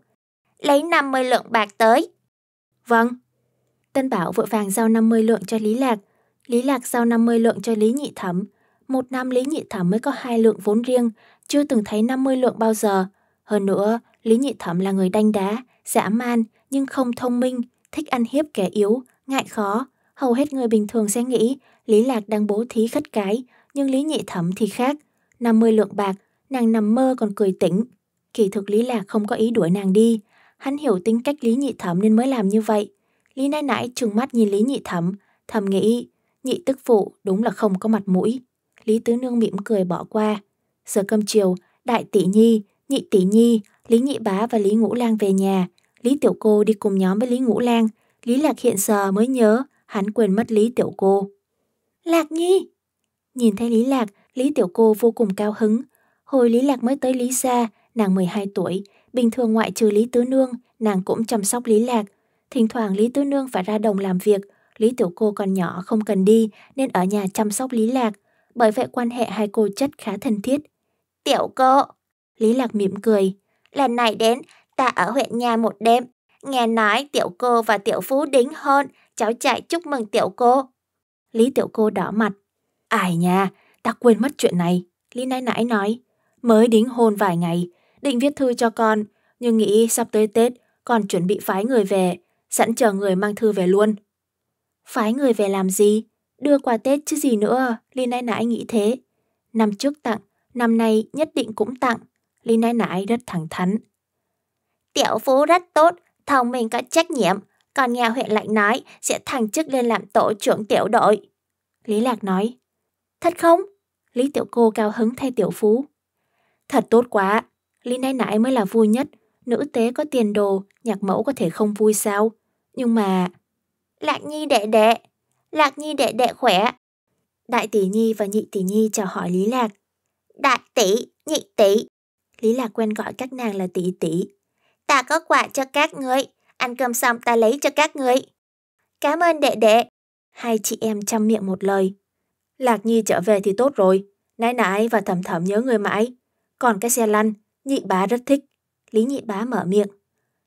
Lấy 50 lượng bạc tới. Vâng. Tân Bảo vội vàng giao 50 lượng cho Lý Lạc. Lý Lạc giao 50 lượng cho Lý Nhị Thẩm. Một năm Lý Nhị Thẩm mới có hai lượng vốn riêng, chưa từng thấy 50 lượng bao giờ. Hơn nữa, Lý Nhị Thẩm là người đanh đá, dã man, nhưng không thông minh, thích ăn hiếp kẻ yếu, ngại khó. Hầu hết người bình thường sẽ nghĩ Lý Lạc đang bố thí khất cái, nhưng Lý Nhị Thẩm thì khác. 50 lượng bạc, nàng nằm mơ còn cười tỉnh. Kỳ thực Lý Lạc không có ý đuổi nàng đi. Hắn hiểu tính cách Lý Nhị Thẩm nên mới làm như vậy. Lý nãi nãi trừng mắt nhìn Lý Nhị Thẩm, thầm nghĩ, nhị tức phụ đúng là không có mặt mũi. Lý Tứ Nương mỉm cười bỏ qua. Giờ cơm chiều, Đại Tỷ Nhi, Nhị Tỷ Nhi, Lý Nhị Bá và Lý Ngũ Lang về nhà. Lý Tiểu Cô đi cùng nhóm với Lý Ngũ Lang. Lý Lạc hiện giờ mới nhớ, hắn quên mất Lý Tiểu Cô. Lạc Nhi! Nhìn thấy Lý Lạc, Lý Tiểu Cô vô cùng cao hứng. Hồi Lý Lạc mới tới Lý Gia, nàng 12 tuổi, bình thường ngoại trừ Lý Tứ Nương, nàng cũng chăm sóc Lý Lạc. Thỉnh thoảng Lý Tứ Nương phải ra đồng làm việc, Lý Tiểu Cô còn nhỏ không cần đi nên ở nhà chăm sóc Lý Lạc, bởi vậy quan hệ hai cô chất khá thân thiết. Tiểu Cô! Lý Lạc mỉm cười. Lần này đến, ta ở huyện nhà một đêm. Nghe nói Tiểu Cô và Tiểu Phú đính hôn, cháu chạy chúc mừng Tiểu Cô, Lý Tiểu Cô đỏ mặt. Ải nhà, ta quên mất chuyện này. Lý nãi nãi nói. Mới đính hôn vài ngày, định viết thư cho con, nhưng nghĩ sắp tới Tết, còn chuẩn bị phái người về, sẵn chờ người mang thư về luôn. Phái người về làm gì? Đưa quà Tết chứ gì nữa, Lý nãi nãi nghĩ thế. Năm trước tặng, năm nay nhất định cũng tặng. Lý nãi nãi rất thẳng thắn. Tiểu Phú rất tốt, thông minh có trách nhiệm, còn nghe huyện lệnh nói sẽ thăng chức lên làm tổ trưởng tiểu đội. Lý Lạc nói, thật không? Lý Tiểu Cô cao hứng thay Tiểu Phú. Thật tốt quá, Lý Nai Nãi mới là vui nhất, nữ tế có tiền đồ, nhạc mẫu có thể không vui sao? Nhưng mà... Lạc Nhi đệ đệ, Lạc Nhi đệ đệ khỏe. Đại tỷ Nhi và nhị tỷ Nhi chào hỏi Lý Lạc. Đại tỷ, nhị tỷ. Lý Lạc quen gọi các nàng là tỷ tỷ. Ta có quà cho các người, ăn cơm xong ta lấy cho các người. Cảm ơn đệ đệ. Hai chị em chăm miệng một lời. Lạc Nhi trở về thì tốt rồi. Nãi nãi và thầm thầm nhớ người mãi. Còn cái xe lăn, nhị bá rất thích. Lý nhị bá mở miệng.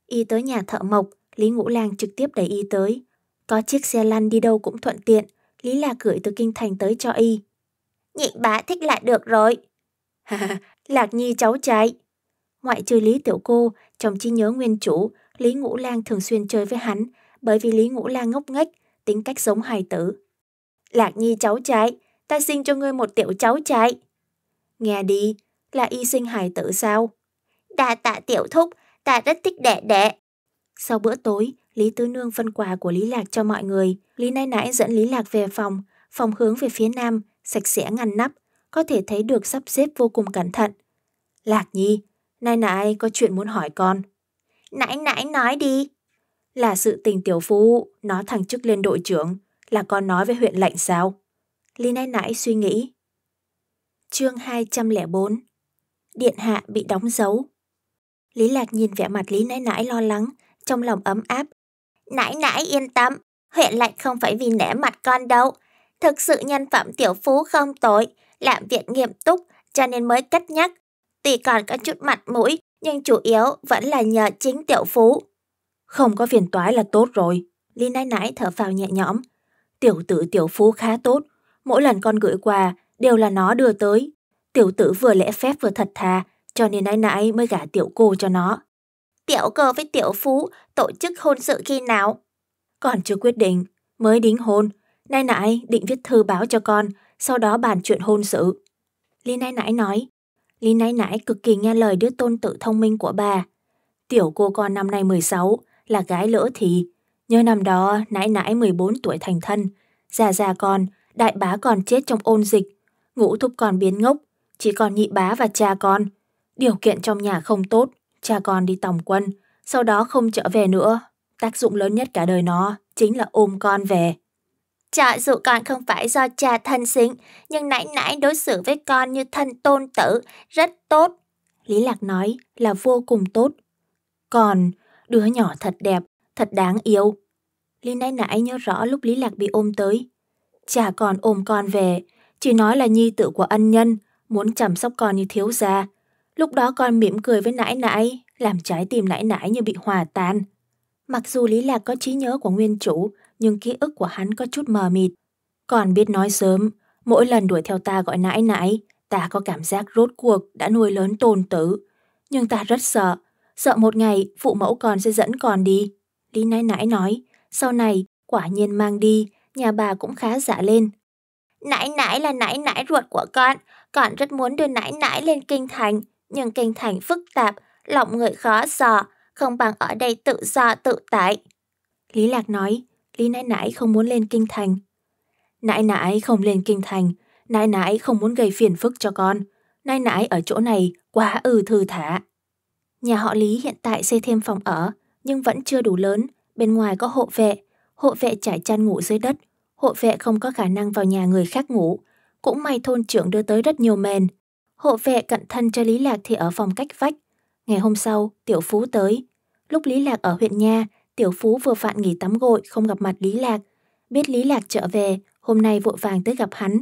Y tới nhà thợ mộc, Lý Ngũ Lang trực tiếp đẩy Y tới. Có chiếc xe lăn đi đâu cũng thuận tiện. Lý Lạc gửi từ Kinh Thành tới cho Y. Nhị bá thích lại được rồi. Lạc Nhi cháu trai. Ngoại trừ Lý Tiểu Cô, trong trí nhớ nguyên chủ, Lý Ngũ Lang thường xuyên chơi với hắn, bởi vì Lý Ngũ Lang ngốc nghếch, tính cách giống hài tử. Lạc Nhi cháu trai, ta xin cho ngươi một tiểu cháu trai. Nghe đi, là y sinh hài tử sao? Đà tạ tiểu thúc, ta rất thích đẻ đẻ. Sau bữa tối, Lý Tứ Nương phân quà của Lý Lạc cho mọi người. Lý Nai Nãi dẫn Lý Lạc về phòng, phòng hướng về phía nam, sạch sẽ ngăn nắp, có thể thấy được sắp xếp vô cùng cẩn thận. Lạc Nhi, Nai Nãi có chuyện muốn hỏi con. Nãi nãi nói đi. Là sự tình tiểu phú nó thăng chức lên đội trưởng, là con nói với huyện lệnh sao? Lý nãi nãi suy nghĩ. Chương 204 Điện hạ bị đóng dấu Lý Lạc nhìn vẻ mặt Lý nãi nãi lo lắng, trong lòng ấm áp. Nãi nãi yên tâm, huyện lệnh không phải vì nẻ mặt con đâu. Thực sự nhân phẩm tiểu phú không tội, làm việc nghiêm túc, cho nên mới cất nhắc. Tuy còn có chút mặt mũi, nhưng chủ yếu vẫn là nhờ chính tiểu phú. Không có phiền toái là tốt rồi, Lý nãi nãi thở phào nhẹ nhõm. Tiểu tử tiểu phú khá tốt, mỗi lần con gửi quà đều là nó đưa tới. Tiểu tử vừa lễ phép vừa thật thà, cho nên nãi nãi mới gả tiểu cô cho nó. Tiểu cơ với tiểu phú tổ chức hôn sự khi nào? Còn chưa quyết định, mới đính hôn. Nãi nãi định viết thư báo cho con, sau đó bàn chuyện hôn sự. Lý nãi nãi nói, Lý nãi nãi cực kỳ nghe lời đứa tôn tự thông minh của bà. Tiểu cô con năm nay 16, là gái lỡ thì. Nhớ năm đó, nãi nãi 14 tuổi thành thân. Già già con, đại bá còn chết trong ôn dịch. Ngũ thúc còn biến ngốc, chỉ còn nhị bá và cha con. Điều kiện trong nhà không tốt, cha con đi tòng quân, sau đó không trở về nữa. Tác dụng lớn nhất cả đời nó chính là ôm con về. Cho dù con không phải do cha thân sinh, nhưng nãy nãy đối xử với con như thân tôn tử, rất tốt. Lý Lạc nói là vô cùng tốt. Còn, đứa nhỏ thật đẹp, thật đáng yêu. Lý nãy nãy nhớ rõ lúc Lý Lạc bị ôm tới. Cha còn ôm con về, chỉ nói là nhi tử của ân nhân, muốn chăm sóc con như thiếu gia. Lúc đó con mỉm cười với nãi nãi, làm trái tim nãi nãi như bị hòa tan. Mặc dù Lý Lạc có trí nhớ của nguyên chủ, nhưng ký ức của hắn có chút mờ mịt. Còn biết nói sớm, mỗi lần đuổi theo ta gọi nãi nãi, ta có cảm giác rốt cuộc đã nuôi lớn tôn tử. Nhưng ta rất sợ, sợ một ngày phụ mẫu con sẽ dẫn con đi. Lý nãi nãi nói, sau này quả nhiên mang đi, nhà bà cũng khá giả lên. Nãi nãi là nãi nãi ruột của con, con rất muốn đưa nãi nãi lên kinh thành, nhưng kinh thành phức tạp, lòng người khó dò, không bằng ở đây tự do tự tại. Lý Lạc nói, Lý nãi nãi không muốn lên kinh thành. Nãi nãi không lên kinh thành, nãi nãi không muốn gây phiền phức cho con. Nãi nãi ở chỗ này quá ư thư thả. Nhà họ Lý hiện tại xây thêm phòng ở, nhưng vẫn chưa đủ lớn, bên ngoài có hộ vệ, hộ vệ trải chăn ngủ dưới đất, hộ vệ không có khả năng vào nhà người khác ngủ. Cũng may thôn trưởng đưa tới rất nhiều mền. Hộ vệ cận thân cho Lý Lạc thì ở phòng cách vách. Ngày hôm sau, Tiểu Phú tới. Lúc Lý Lạc ở huyện Nha Tiểu Phú vừa vặn nghỉ tắm gội không gặp mặt Lý Lạc. Biết Lý Lạc trở về, hôm nay vội vàng tới gặp hắn.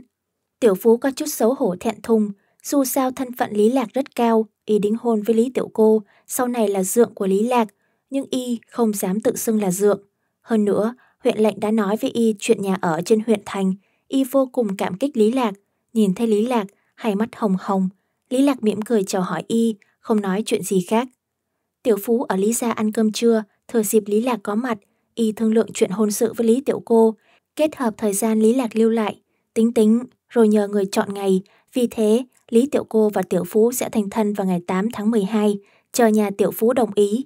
Tiểu Phú có chút xấu hổ thẹn thùng, dù sao thân phận Lý Lạc rất cao, y đính hôn với Lý Tiểu Cô, sau này là dượng của Lý Lạc, nhưng y không dám tự xưng là dượng. Hơn nữa, huyện lệnh đã nói với y chuyện nhà ở trên huyện thành, y vô cùng cảm kích Lý Lạc. Nhìn thấy Lý Lạc, hai mắt hồng hồng, Lý Lạc mỉm cười chào hỏi y, không nói chuyện gì khác. Tiểu Phú ở Lý Gia ăn cơm trưa, Thừa dịp Lý Lạc có mặt, y thương lượng chuyện hôn sự với Lý Tiểu Cô, kết hợp thời gian Lý Lạc lưu lại, tính tính, rồi nhờ người chọn ngày. Vì thế, Lý Tiểu Cô và Tiểu Phú sẽ thành thân vào ngày 8 tháng 12, chờ nhà Tiểu Phú đồng ý.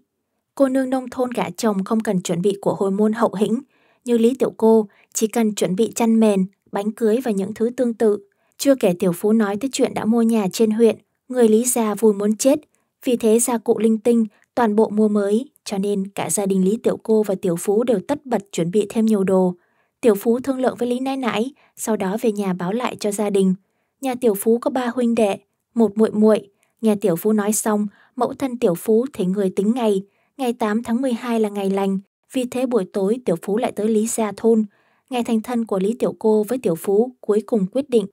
Cô nương nông thôn gả chồng không cần chuẩn bị của hồi môn hậu hĩnh, như Lý Tiểu Cô chỉ cần chuẩn bị chăn mền, bánh cưới và những thứ tương tự. Chưa kể Tiểu Phú nói tới chuyện đã mua nhà trên huyện, người Lý già vui muốn chết, vì thế gia cụ linh tinh toàn bộ mùa mới, cho nên cả gia đình Lý Tiểu Cô và Tiểu Phú đều tất bật chuẩn bị thêm nhiều đồ. Tiểu Phú thương lượng với Lý Nãi Nãi, sau đó về nhà báo lại cho gia đình. Nhà Tiểu Phú có ba huynh đệ, một muội muội. Nhà Tiểu Phú nói xong, mẫu thân Tiểu Phú thấy người tính ngày. Ngày 8 tháng 12 là ngày lành, vì thế buổi tối Tiểu Phú lại tới Lý Gia Thôn. Ngày thành thân của Lý Tiểu Cô với Tiểu Phú cuối cùng quyết định.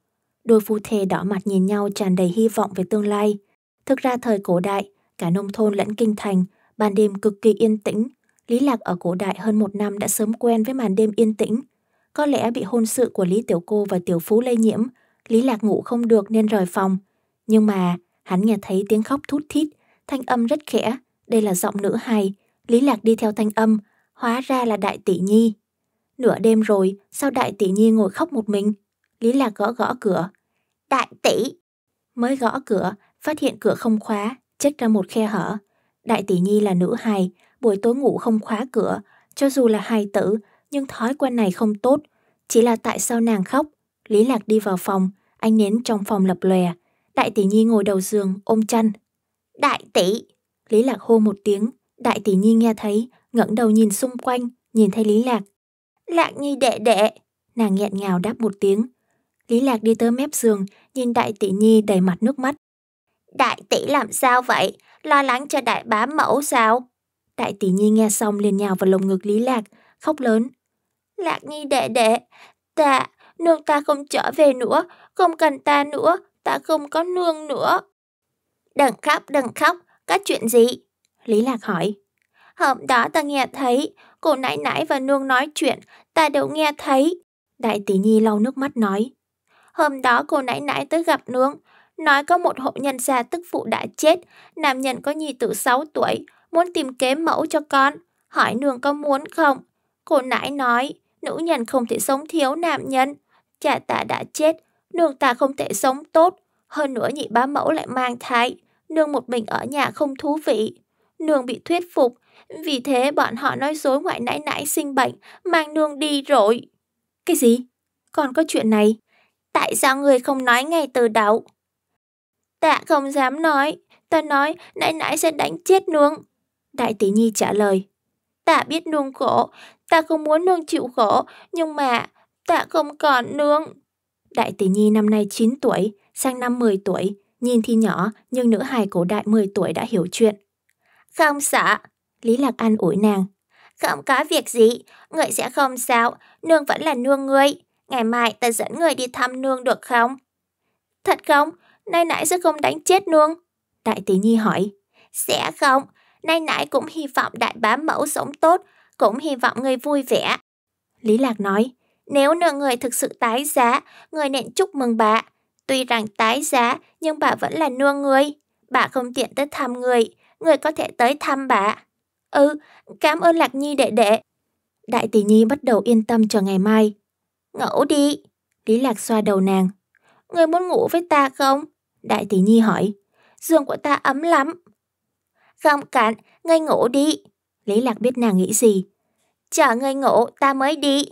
Đôi phu thề đỏ mặt nhìn nhau tràn đầy hy vọng về tương lai. Thực ra thời cổ đại, Cả nông thôn lẫn kinh thành, ban đêm cực kỳ yên tĩnh. Lý Lạc ở cổ đại hơn một năm đã sớm quen với màn đêm yên tĩnh. Có lẽ bị hôn sự của Lý Tiểu Cô và Tiểu Phú lây nhiễm, Lý Lạc ngủ không được nên rời phòng. Nhưng mà, hắn nghe thấy tiếng khóc thút thít, thanh âm rất khẽ. Đây là giọng nữ hài. Lý Lạc đi theo thanh âm, hóa ra là Đại Tỷ Nhi. Nửa đêm rồi, sao Đại Tỷ Nhi ngồi khóc một mình? Lý Lạc gõ gõ cửa. Đại Tỷ! Mới gõ cửa, phát hiện cửa không khóa, Chết ra một khe hở. Đại tỷ nhi là nữ hài, buổi tối ngủ không khóa cửa, cho dù là hài tử, nhưng thói quen này không tốt. Chỉ là tại sao nàng khóc? Lý Lạc đi vào phòng, anh nến trong phòng lập lòe. Đại tỷ nhi ngồi đầu giường, ôm chăn. Đại tỷ! Lý Lạc hô một tiếng, đại tỷ nhi nghe thấy, ngẩng đầu nhìn xung quanh, nhìn thấy Lý Lạc. Lạc nhi đệ đệ! Nàng nghẹn ngào đáp một tiếng. Lý Lạc đi tới mép giường, nhìn đại tỷ nhi đầy mặt nước mắt. Đại tỷ làm sao vậy? Lo lắng cho đại bá mẫu sao? Đại tỷ nhi nghe xong liền nhào vào lồng ngực Lý Lạc, khóc lớn. Lạc nhi đệ đệ, ta, nương ta không trở về nữa, không cần ta nữa, ta không có nương nữa. Đừng khóc, đừng khóc, có chuyện gì? Lý Lạc hỏi. Hôm đó ta nghe thấy, cô nãi nãi và nương nói chuyện, ta đều nghe thấy. Đại tỷ nhi lau nước mắt nói. Hôm đó cô nãi nãi tới gặp nương, nói có một hộ nhân gia tức phụ đã chết, nam nhân có nhi tử 6 tuổi, muốn tìm kế mẫu cho con, hỏi nương có muốn không? Cô nãi nói, nữ nhân không thể sống thiếu nam nhân, cha ta đã chết, nương ta không thể sống tốt, hơn nữa nhị bá mẫu lại mang thai, nương một mình ở nhà không thú vị. Nương bị thuyết phục, vì thế bọn họ nói dối ngoại nãi nãi sinh bệnh, mang nương đi rồi. Cái gì? Còn có chuyện này? Tại sao người không nói ngay từ đầu? Tạ không dám nói, ta nói nãy nãy sẽ đánh chết nương. Đại tỷ nhi trả lời, tạ biết nuông khổ, ta không muốn nuông chịu khổ, nhưng mà tạ không còn nuông. Đại tỷ nhi năm nay 9 tuổi, sang năm 10 tuổi, nhìn thì nhỏ nhưng nữ hài cổ đại 10 tuổi đã hiểu chuyện. Không sợ, Lý Lạc An ủi nàng. Không có việc gì, người sẽ không sao, nương vẫn là nương ngươi. Ngày mai ta dẫn người đi thăm nương được không? Thật không? nay nãy sẽ không đánh chết nương. Đại tỷ nhi hỏi. Sẽ không, nay nãy cũng hy vọng đại bá mẫu sống tốt, cũng hy vọng người vui vẻ. Lý Lạc nói, nếu nửa người thực sự tái giá, người nên chúc mừng bà. Tuy rằng tái giá, nhưng bà vẫn là nương người. Bà không tiện tới thăm người, người có thể tới thăm bà. Ừ, cảm ơn Lạc Nhi đệ đệ. Đại tỷ Nhi bắt đầu yên tâm chờ ngày mai. Ngẫu đi. Lý Lạc xoa đầu nàng, Người muốn ngủ với ta không? Đại tỷ nhi hỏi. Giường của ta ấm lắm. Không cạn, ngay ngủ đi. Lý lạc biết nàng nghĩ gì. Chờ ngươi ngủ, ta mới đi.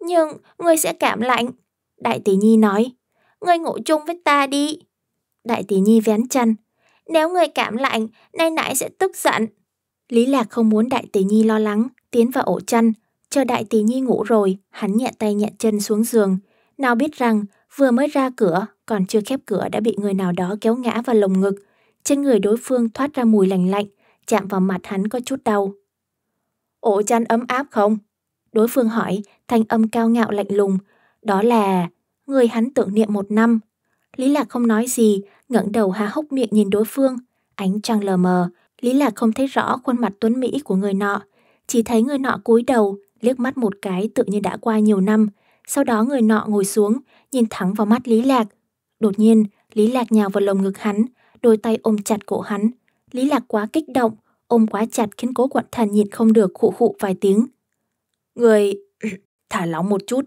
Nhưng ngươi sẽ cảm lạnh. Đại tỷ nhi nói. Ngươi ngủ chung với ta đi. Đại tỷ nhi vén chăn. Nếu ngươi cảm lạnh, nay nãy sẽ tức giận. Lý lạc không muốn đại tỷ nhi lo lắng, tiến vào ổ chăn. Chờ đại tỷ nhi ngủ rồi, hắn nhẹ tay nhẹ chân xuống giường. Nào biết rằng Vừa mới ra cửa, còn chưa khép cửa đã bị người nào đó kéo ngã vào lồng ngực. Trên người đối phương thoát ra mùi lạnh lạnh, chạm vào mặt hắn có chút đau. Ổ chăn ấm áp không? Đối phương hỏi, thanh âm cao ngạo lạnh lùng. Đó là người hắn tưởng niệm một năm. Lý Lạc không nói gì, ngẩng đầu há hốc miệng nhìn đối phương. Ánh trăng lờ mờ, Lý Lạc không thấy rõ khuôn mặt tuấn Mỹ của người nọ. Chỉ thấy người nọ cúi đầu, liếc mắt một cái tự như đã qua nhiều năm, sau đó người nọ ngồi xuống, nhìn thẳng vào mắt Lý Lạc. Đột nhiên, Lý Lạc nhào vào lồng ngực hắn, đôi tay ôm chặt cổ hắn. Lý Lạc quá kích động, ôm quá chặt khiến cố quận thần nhịn không được khụ khụ vài tiếng. Người... thả lỏng một chút.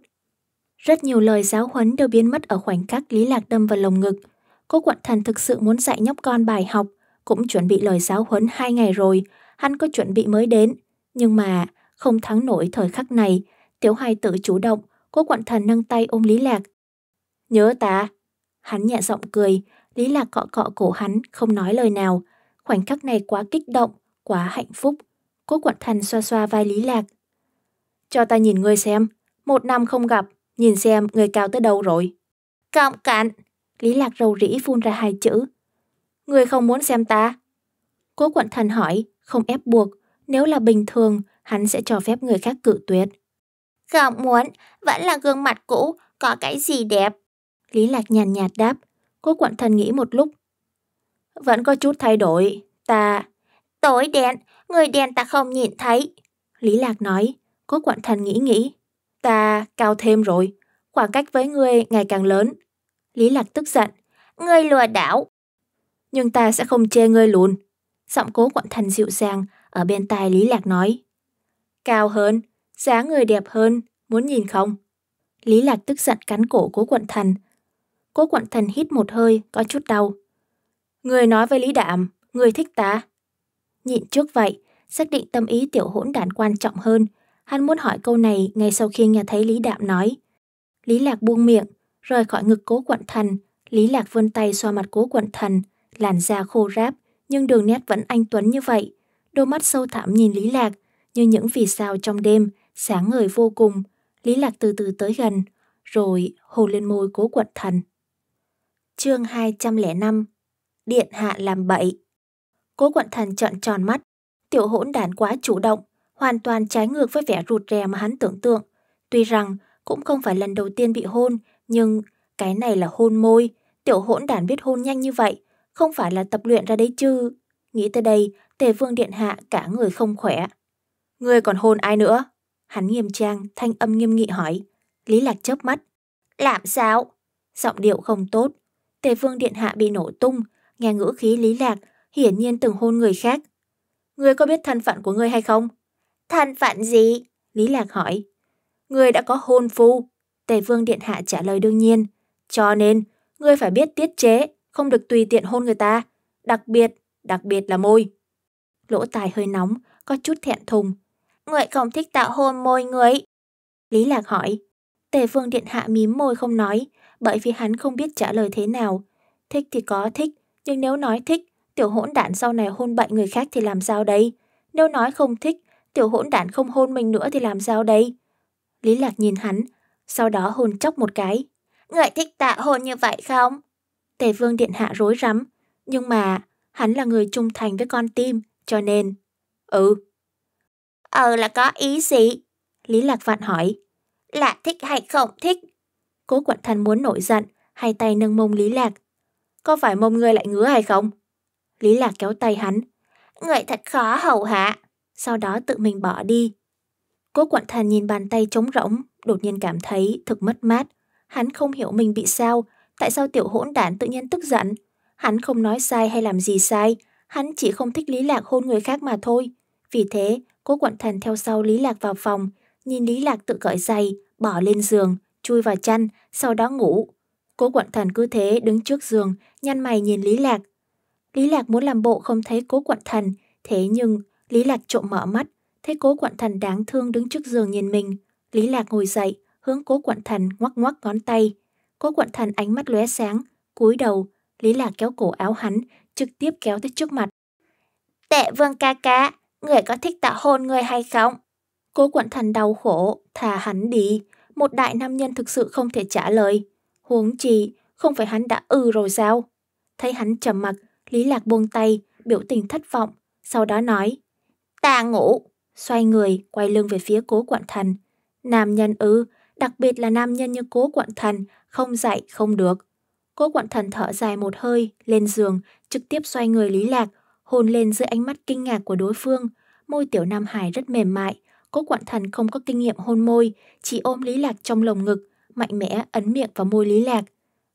Rất nhiều lời giáo huấn đều biến mất ở khoảnh khắc Lý Lạc đâm vào lồng ngực. Cố quận thần thực sự muốn dạy nhóc con bài học, cũng chuẩn bị lời giáo huấn hai ngày rồi, hắn có chuẩn bị mới đến. Nhưng mà, không thắng nổi thời khắc này, Tiểu Hai tự chủ động, Cô quặn thần nâng tay ôm Lý Lạc. Nhớ ta. Hắn nhẹ giọng cười, Lý Lạc cọ cọ cổ hắn, không nói lời nào. Khoảnh khắc này quá kích động, quá hạnh phúc. Cô quặn thần xoa xoa vai Lý Lạc. Cho ta nhìn ngươi xem, một năm không gặp, nhìn xem người cao tới đâu rồi. Cọng cạn! Lý Lạc rầu rĩ phun ra hai chữ. Người không muốn xem ta. Cố quận thần hỏi, không ép buộc. Nếu là bình thường, hắn sẽ cho phép người khác cự tuyệt. Không muốn, vẫn là gương mặt cũ, có cái gì đẹp. Lý Lạc nhàn nhạt, đáp, cố quận thần nghĩ một lúc. Vẫn có chút thay đổi, ta... Tối đen, người đen ta không nhìn thấy. Lý Lạc nói, cố quận thần nghĩ nghĩ. Ta cao thêm rồi, khoảng cách với người ngày càng lớn. Lý Lạc tức giận, ngươi lừa đảo. Nhưng ta sẽ không chê ngươi luôn Giọng cố quận thần dịu dàng, ở bên tai Lý Lạc nói. Cao hơn, Giá người đẹp hơn, muốn nhìn không? Lý Lạc tức giận cắn cổ cố quận thần. Cố quận thần hít một hơi, có chút đau. Người nói với Lý đạm người thích ta. Nhịn trước vậy, xác định tâm ý tiểu hỗn đản quan trọng hơn. Hắn muốn hỏi câu này ngay sau khi nghe thấy Lý Đạm nói. Lý Lạc buông miệng, rời khỏi ngực cố quận thần. Lý Lạc vươn tay xoa mặt cố quận thần, làn da khô ráp, nhưng đường nét vẫn anh Tuấn như vậy. Đôi mắt sâu thẳm nhìn Lý Lạc, như những vì sao trong đêm, sáng ngời vô cùng, Lý Lạc từ từ tới gần, rồi hôn lên môi cố quật thần. Chương 205 Điện hạ làm bậy Cố quận thần trợn tròn mắt, tiểu hỗn đản quá chủ động, hoàn toàn trái ngược với vẻ rụt rè mà hắn tưởng tượng. Tuy rằng cũng không phải lần đầu tiên bị hôn, nhưng cái này là hôn môi, tiểu hỗn đản biết hôn nhanh như vậy, không phải là tập luyện ra đấy chứ. Nghĩ tới đây, tề vương điện hạ cả người không khỏe. người còn hôn ai nữa? Hắn nghiêm trang, thanh âm nghiêm nghị hỏi. Lý Lạc chớp mắt. Làm sao? Giọng điệu không tốt. Tề vương điện hạ bị nổ tung, nghe ngữ khí Lý Lạc, hiển nhiên từng hôn người khác. Ngươi có biết thân phận của ngươi hay không? Thân phận gì? Lý Lạc hỏi. Ngươi đã có hôn phu. Tề vương điện hạ trả lời đương nhiên. Cho nên, ngươi phải biết tiết chế, không được tùy tiện hôn người ta. Đặc biệt, đặc biệt là môi. Lỗ tài hơi nóng, có chút thẹn thùng, Người không thích tạo hôn môi người. Lý Lạc hỏi. Tề Vương Điện Hạ mím môi không nói, bởi vì hắn không biết trả lời thế nào. Thích thì có thích, nhưng nếu nói thích, tiểu hỗn đản sau này hôn bậy người khác thì làm sao đây? Nếu nói không thích, tiểu hỗn đản không hôn mình nữa thì làm sao đây? Lý Lạc nhìn hắn, sau đó hôn chốc một cái. Người thích tạ hôn như vậy không? Tề Vương Điện Hạ rối rắm, nhưng mà hắn là người trung thành với con tim, cho nên... Ừ, Ờ là có ý gì? Lý Lạc Vạn hỏi. Là thích hay không thích? Cố quận thần muốn nổi giận, hai tay nâng mông Lý Lạc. Có phải mông ngươi lại ngứa hay không? Lý Lạc kéo tay hắn. Người thật khó hầu hạ. Sau đó tự mình bỏ đi. Cố quận thần nhìn bàn tay trống rỗng, đột nhiên cảm thấy thực mất mát. Hắn không hiểu mình bị sao, tại sao tiểu hỗn đản tự nhiên tức giận. Hắn không nói sai hay làm gì sai, hắn chỉ không thích Lý Lạc hôn người khác mà thôi. Vì thế, Cố quận thần theo sau Lý Lạc vào phòng, nhìn Lý Lạc tự cởi giày, bỏ lên giường, chui vào chăn, sau đó ngủ. Cố quận thần cứ thế đứng trước giường, nhăn mày nhìn Lý Lạc. Lý Lạc muốn làm bộ không thấy cố quận thần, thế nhưng Lý Lạc trộm mở mắt, thấy cố quận thần đáng thương đứng trước giường nhìn mình. Lý Lạc ngồi dậy, hướng cố quận thần ngoắc ngoắc ngón tay. Cố quận thần ánh mắt lóe sáng, cúi đầu, Lý Lạc kéo cổ áo hắn, trực tiếp kéo tới trước mặt. Tệ vương ca ca, người có thích tạ hôn người hay không? Cố quận thần đau khổ, thả hắn đi. Một đại nam nhân thực sự không thể trả lời. Huống chi, không phải hắn đã ừ rồi sao? Thấy hắn trầm mặt, Lý Lạc buông tay, biểu tình thất vọng, sau đó nói. Ta ngủ, xoay người, quay lưng về phía cố quận thần. Nam nhân ư, đặc biệt là nam nhân như cố quận thần, không dạy, không được. Cố quận thần thở dài một hơi, lên giường, trực tiếp xoay người Lý Lạc, hôn lên dưới ánh mắt kinh ngạc của đối phương. Môi tiểu nam hải rất mềm mại, cố quạn thần không có kinh nghiệm hôn môi, chỉ ôm Lý Lạc trong lồng ngực, mạnh mẽ ấn miệng vào môi Lý Lạc.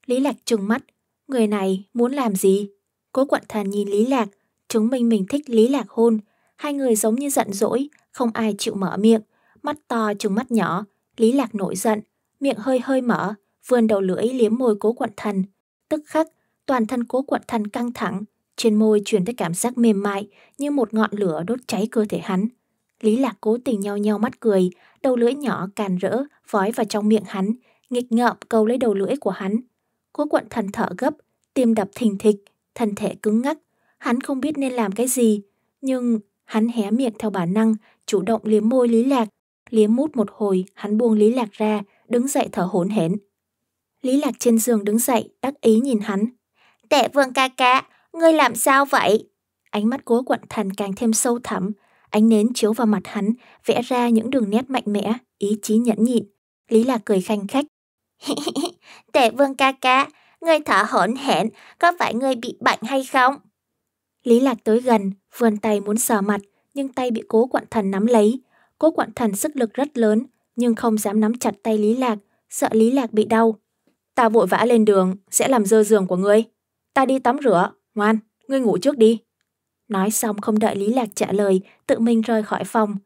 Lý Lạc trừng mắt, người này muốn làm gì? Cố quạn thần nhìn Lý Lạc, chứng minh mình thích Lý Lạc hôn. Hai người giống như giận dỗi, không ai chịu mở miệng, mắt to trừng mắt nhỏ. Lý Lạc nổi giận, miệng hơi hơi mở, vươn đầu lưỡi liếm môi cố quận thần. Tức khắc, toàn thân cố quận thần căng thẳng, trên môi truyền tới cảm giác mềm mại như một ngọn lửa đốt cháy cơ thể hắn. Lý Lạc cố tình nheo nheo mắt cười, đầu lưỡi nhỏ càn rỡ, vói vào trong miệng hắn, nghịch ngợm cầu lấy đầu lưỡi của hắn. Cố quận thần thở gấp, tim đập thình thịch, thân thể cứng ngắc. Hắn không biết nên làm cái gì, nhưng hắn hé miệng theo bản năng, chủ động liếm môi Lý Lạc. Liếm mút một hồi, hắn buông Lý Lạc ra, đứng dậy thở hổn hển. Lý Lạc trên giường đứng dậy, đắc ý nhìn hắn. Tệ vương ca ca, Ngươi làm sao vậy? Ánh mắt cố quận thần càng thêm sâu thẳm, ánh nến chiếu vào mặt hắn, vẽ ra những đường nét mạnh mẽ, ý chí nhẫn nhịn. Lý Lạc cười khanh khách. Tệ vương ca ca, ngươi thở hổn hển, có phải ngươi bị bệnh hay không? Lý Lạc tới gần, vươn tay muốn sờ mặt, nhưng tay bị cố quận thần nắm lấy. Cố quận thần sức lực rất lớn, nhưng không dám nắm chặt tay Lý Lạc, sợ Lý Lạc bị đau. Ta vội vã lên đường, sẽ làm dơ giường của ngươi. Ta đi tắm rửa, Ngoan, ngươi ngủ trước đi. Nói xong không đợi Lý Lạc trả lời, tự mình rời khỏi phòng.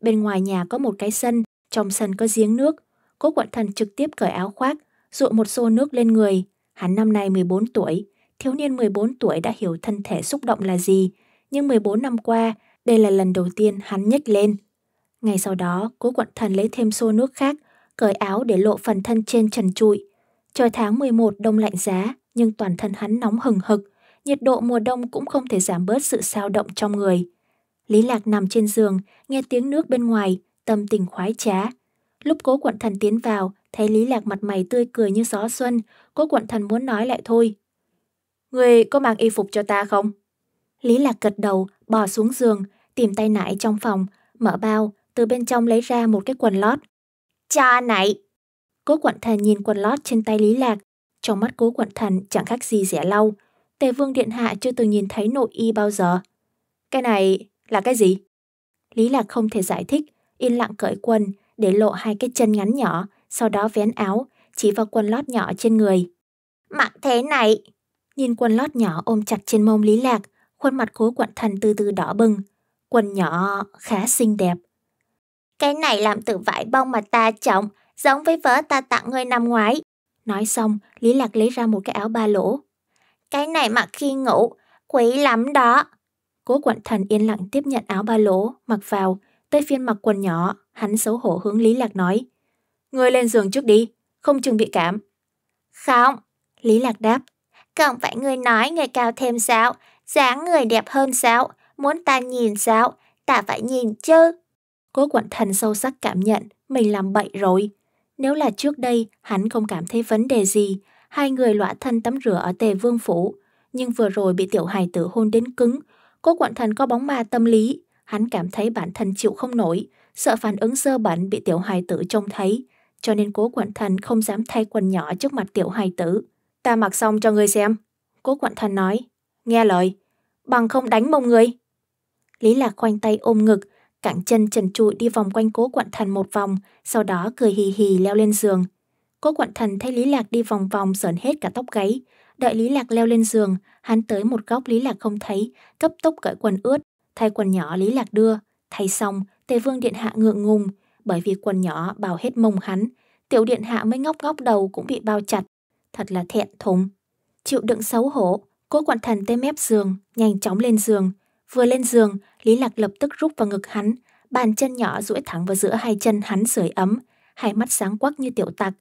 Bên ngoài nhà có một cái sân, trong sân có giếng nước. Cố quận thần trực tiếp cởi áo khoác, dụa một xô nước lên người. Hắn năm nay 14 tuổi, thiếu niên 14 tuổi đã hiểu thân thể xúc động là gì. Nhưng 14 năm qua, đây là lần đầu tiên hắn nhích lên. Ngày sau đó, cố quận thần lấy thêm xô nước khác, cởi áo để lộ phần thân trên trần trụi. Trời tháng 11 đông lạnh giá, nhưng toàn thân hắn nóng hừng hực, nhiệt độ mùa đông cũng không thể giảm bớt sự sao động trong người. Lý Lạc nằm trên giường, nghe tiếng nước bên ngoài, tâm tình khoái trá. Lúc cố quận thần tiến vào, thấy Lý Lạc mặt mày tươi cười như gió xuân, cố quận thần muốn nói lại thôi. Người có mang y phục cho ta không? Lý Lạc gật đầu, bò xuống giường, tìm tay nải trong phòng, mở bao, từ bên trong lấy ra một cái quần lót. Cha nãy! Cố quận thần nhìn quần lót trên tay Lý Lạc, trong mắt cố quận thần chẳng khác gì rẻ lau, Tề Vương Điện Hạ chưa từng nhìn thấy nội y bao giờ. Cái này là cái gì? Lý Lạc không thể giải thích, yên lặng cởi quần, để lộ hai cái chân ngắn nhỏ, sau đó vén áo, chỉ vào quần lót nhỏ trên người. Mặc thế này! Nhìn quần lót nhỏ ôm chặt trên mông Lý Lạc, khuôn mặt cố quặn thần từ từ đỏ bừng. Quần nhỏ khá xinh đẹp. Cái này làm từ vải bông mà ta trồng, giống với vớ ta tặng người năm ngoái. Nói xong, Lý Lạc lấy ra một cái áo ba lỗ, cái này mặc khi ngủ, quý lắm đó. Cố quận thần yên lặng tiếp nhận áo ba lỗ, mặc vào, tới phiên mặc quần nhỏ, hắn xấu hổ hướng Lý Lạc nói. Ngươi lên giường trước đi, không chừng bị cảm. Không, Lý Lạc đáp. Không phải người nói người cao thêm sao, dáng người đẹp hơn sao, muốn ta nhìn sao, ta phải nhìn chứ. Cố quận thần sâu sắc cảm nhận mình làm bậy rồi. Nếu là trước đây, hắn không cảm thấy vấn đề gì, hai người lọa thân tắm rửa ở tề vương phủ, nhưng vừa rồi bị tiểu hài tử hôn đến cứng. Cố quận thần có bóng ma tâm lý, hắn cảm thấy bản thân chịu không nổi, sợ phản ứng sơ bẩn bị tiểu hài tử trông thấy, cho nên cố quận thần không dám thay quần nhỏ trước mặt tiểu hài tử. Ta mặc xong cho ngươi xem. Cố quận thần nói, nghe lời, bằng không đánh mông ngươi. Lý Lạc khoanh tay ôm ngực, cẳng chân trần trụi đi vòng quanh cố quận thần một vòng, sau đó cười hì hì leo lên giường. Cô quặn thần thấy Lý Lạc đi vòng vòng sờn hết cả tóc gáy. Đợi Lý Lạc leo lên giường, hắn tới một góc Lý Lạc không thấy, cấp tốc cởi quần ướt, thay quần nhỏ Lý Lạc đưa. Thay xong, Tề Vương Điện Hạ ngượng ngùng, bởi vì quần nhỏ bao hết mông hắn. Tiểu Điện Hạ mới ngóc góc đầu cũng bị bao chặt. Thật là thẹn thùng. Chịu đựng xấu hổ, cô quặn thần tê mép giường, nhanh chóng lên giường. Vừa lên giường, Lý Lạc lập tức rút vào ngực hắn, bàn chân nhỏ duỗi thẳng vào giữa hai chân hắn sưởi ấm, hai mắt sáng quắc như tiểu tặc,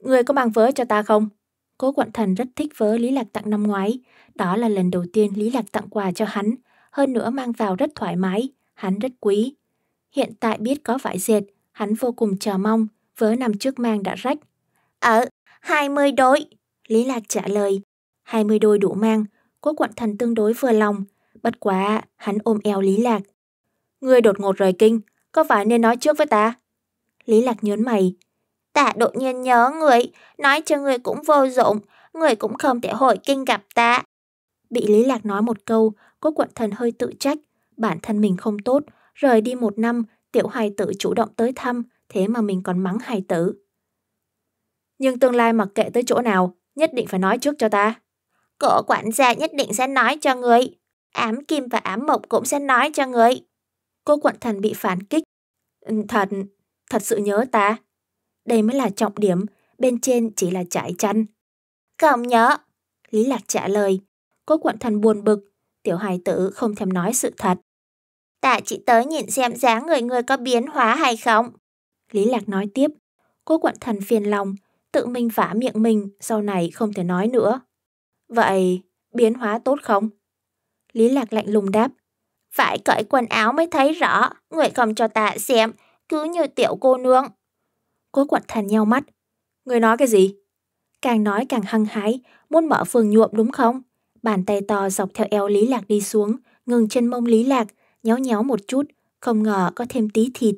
người có mang vớ cho ta không? Cố Quận Thần rất thích vớ Lý Lạc tặng năm ngoái. Đó là lần đầu tiên Lý Lạc tặng quà cho hắn, hơn nữa mang vào rất thoải mái, hắn rất quý. Hiện tại biết có vải dệt, hắn vô cùng chờ mong, vớ nằm trước mang đã rách. Ờ, 20 đôi. Lý Lạc trả lời, 20 đôi đủ mang, Cố Quận Thần tương đối vừa lòng, bất quá hắn ôm eo Lý Lạc. Người đột ngột rời kinh, có phải nên nói trước với ta? Lý Lạc nhớn mày, ta đột nhiên nhớ người, nói cho người cũng vô dụng, người cũng không thể hồi kinh gặp ta. Bị Lý Lạc nói một câu, cô quận thần hơi tự trách, bản thân mình không tốt, rời đi một năm, tiểu hài tử chủ động tới thăm, thế mà mình còn mắng hài tử. Nhưng tương lai mặc kệ tới chỗ nào, nhất định phải nói trước cho ta. Cổ quản gia nhất định sẽ nói cho người. Ám kim và ám mộc cũng sẽ nói cho người. Cô quận thần bị phản kích. Ừ, thật, thật sự nhớ ta. Đây mới là trọng điểm, bên trên chỉ là trải chăn. Không nhớ, Lý Lạc trả lời. Cô quận thần buồn bực, tiểu hài tử không thèm nói sự thật. Tạ chị tới nhìn xem dáng người người có biến hóa hay không. Lý Lạc nói tiếp, cô quận thần phiền lòng, tự mình vả miệng mình, sau này không thể nói nữa. Vậy, biến hóa tốt không? Lý Lạc lạnh lùng đáp, phải cởi quần áo mới thấy rõ, người không cho tạ xem, cứ như tiểu cô nương. Cố quật thành nhau mắt. Người nói cái gì? Càng nói càng hăng hái, muốn mở phường nhuộm đúng không? Bàn tay to dọc theo eo Lý Lạc đi xuống, ngừng chân mông Lý Lạc, nhéo nhéo một chút, không ngờ có thêm tí thịt.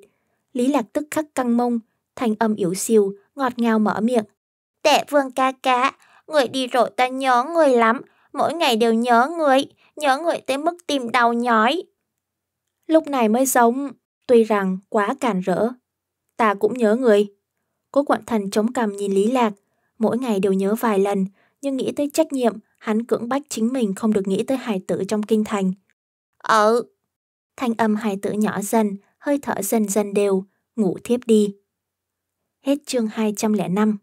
Lý Lạc tức khắc căng mông, thanh âm yếu xìu, ngọt ngào mở miệng. Tệ vương ca ca người đi rồi ta nhớ người lắm, mỗi ngày đều nhớ người, nhớ người tới mức tìm đau nhói. Lúc này mới giống, tuy rằng quá cản rỡ. Ta cũng nhớ người. Cố quận thần chống cằm nhìn Lý Lạc, mỗi ngày đều nhớ vài lần, nhưng nghĩ tới trách nhiệm, hắn cưỡng bách chính mình không được nghĩ tới hài tử trong kinh thành. Ờ. Thanh âm hài tử nhỏ dần, hơi thở dần dần đều, ngủ thiếp đi. Hết chương 205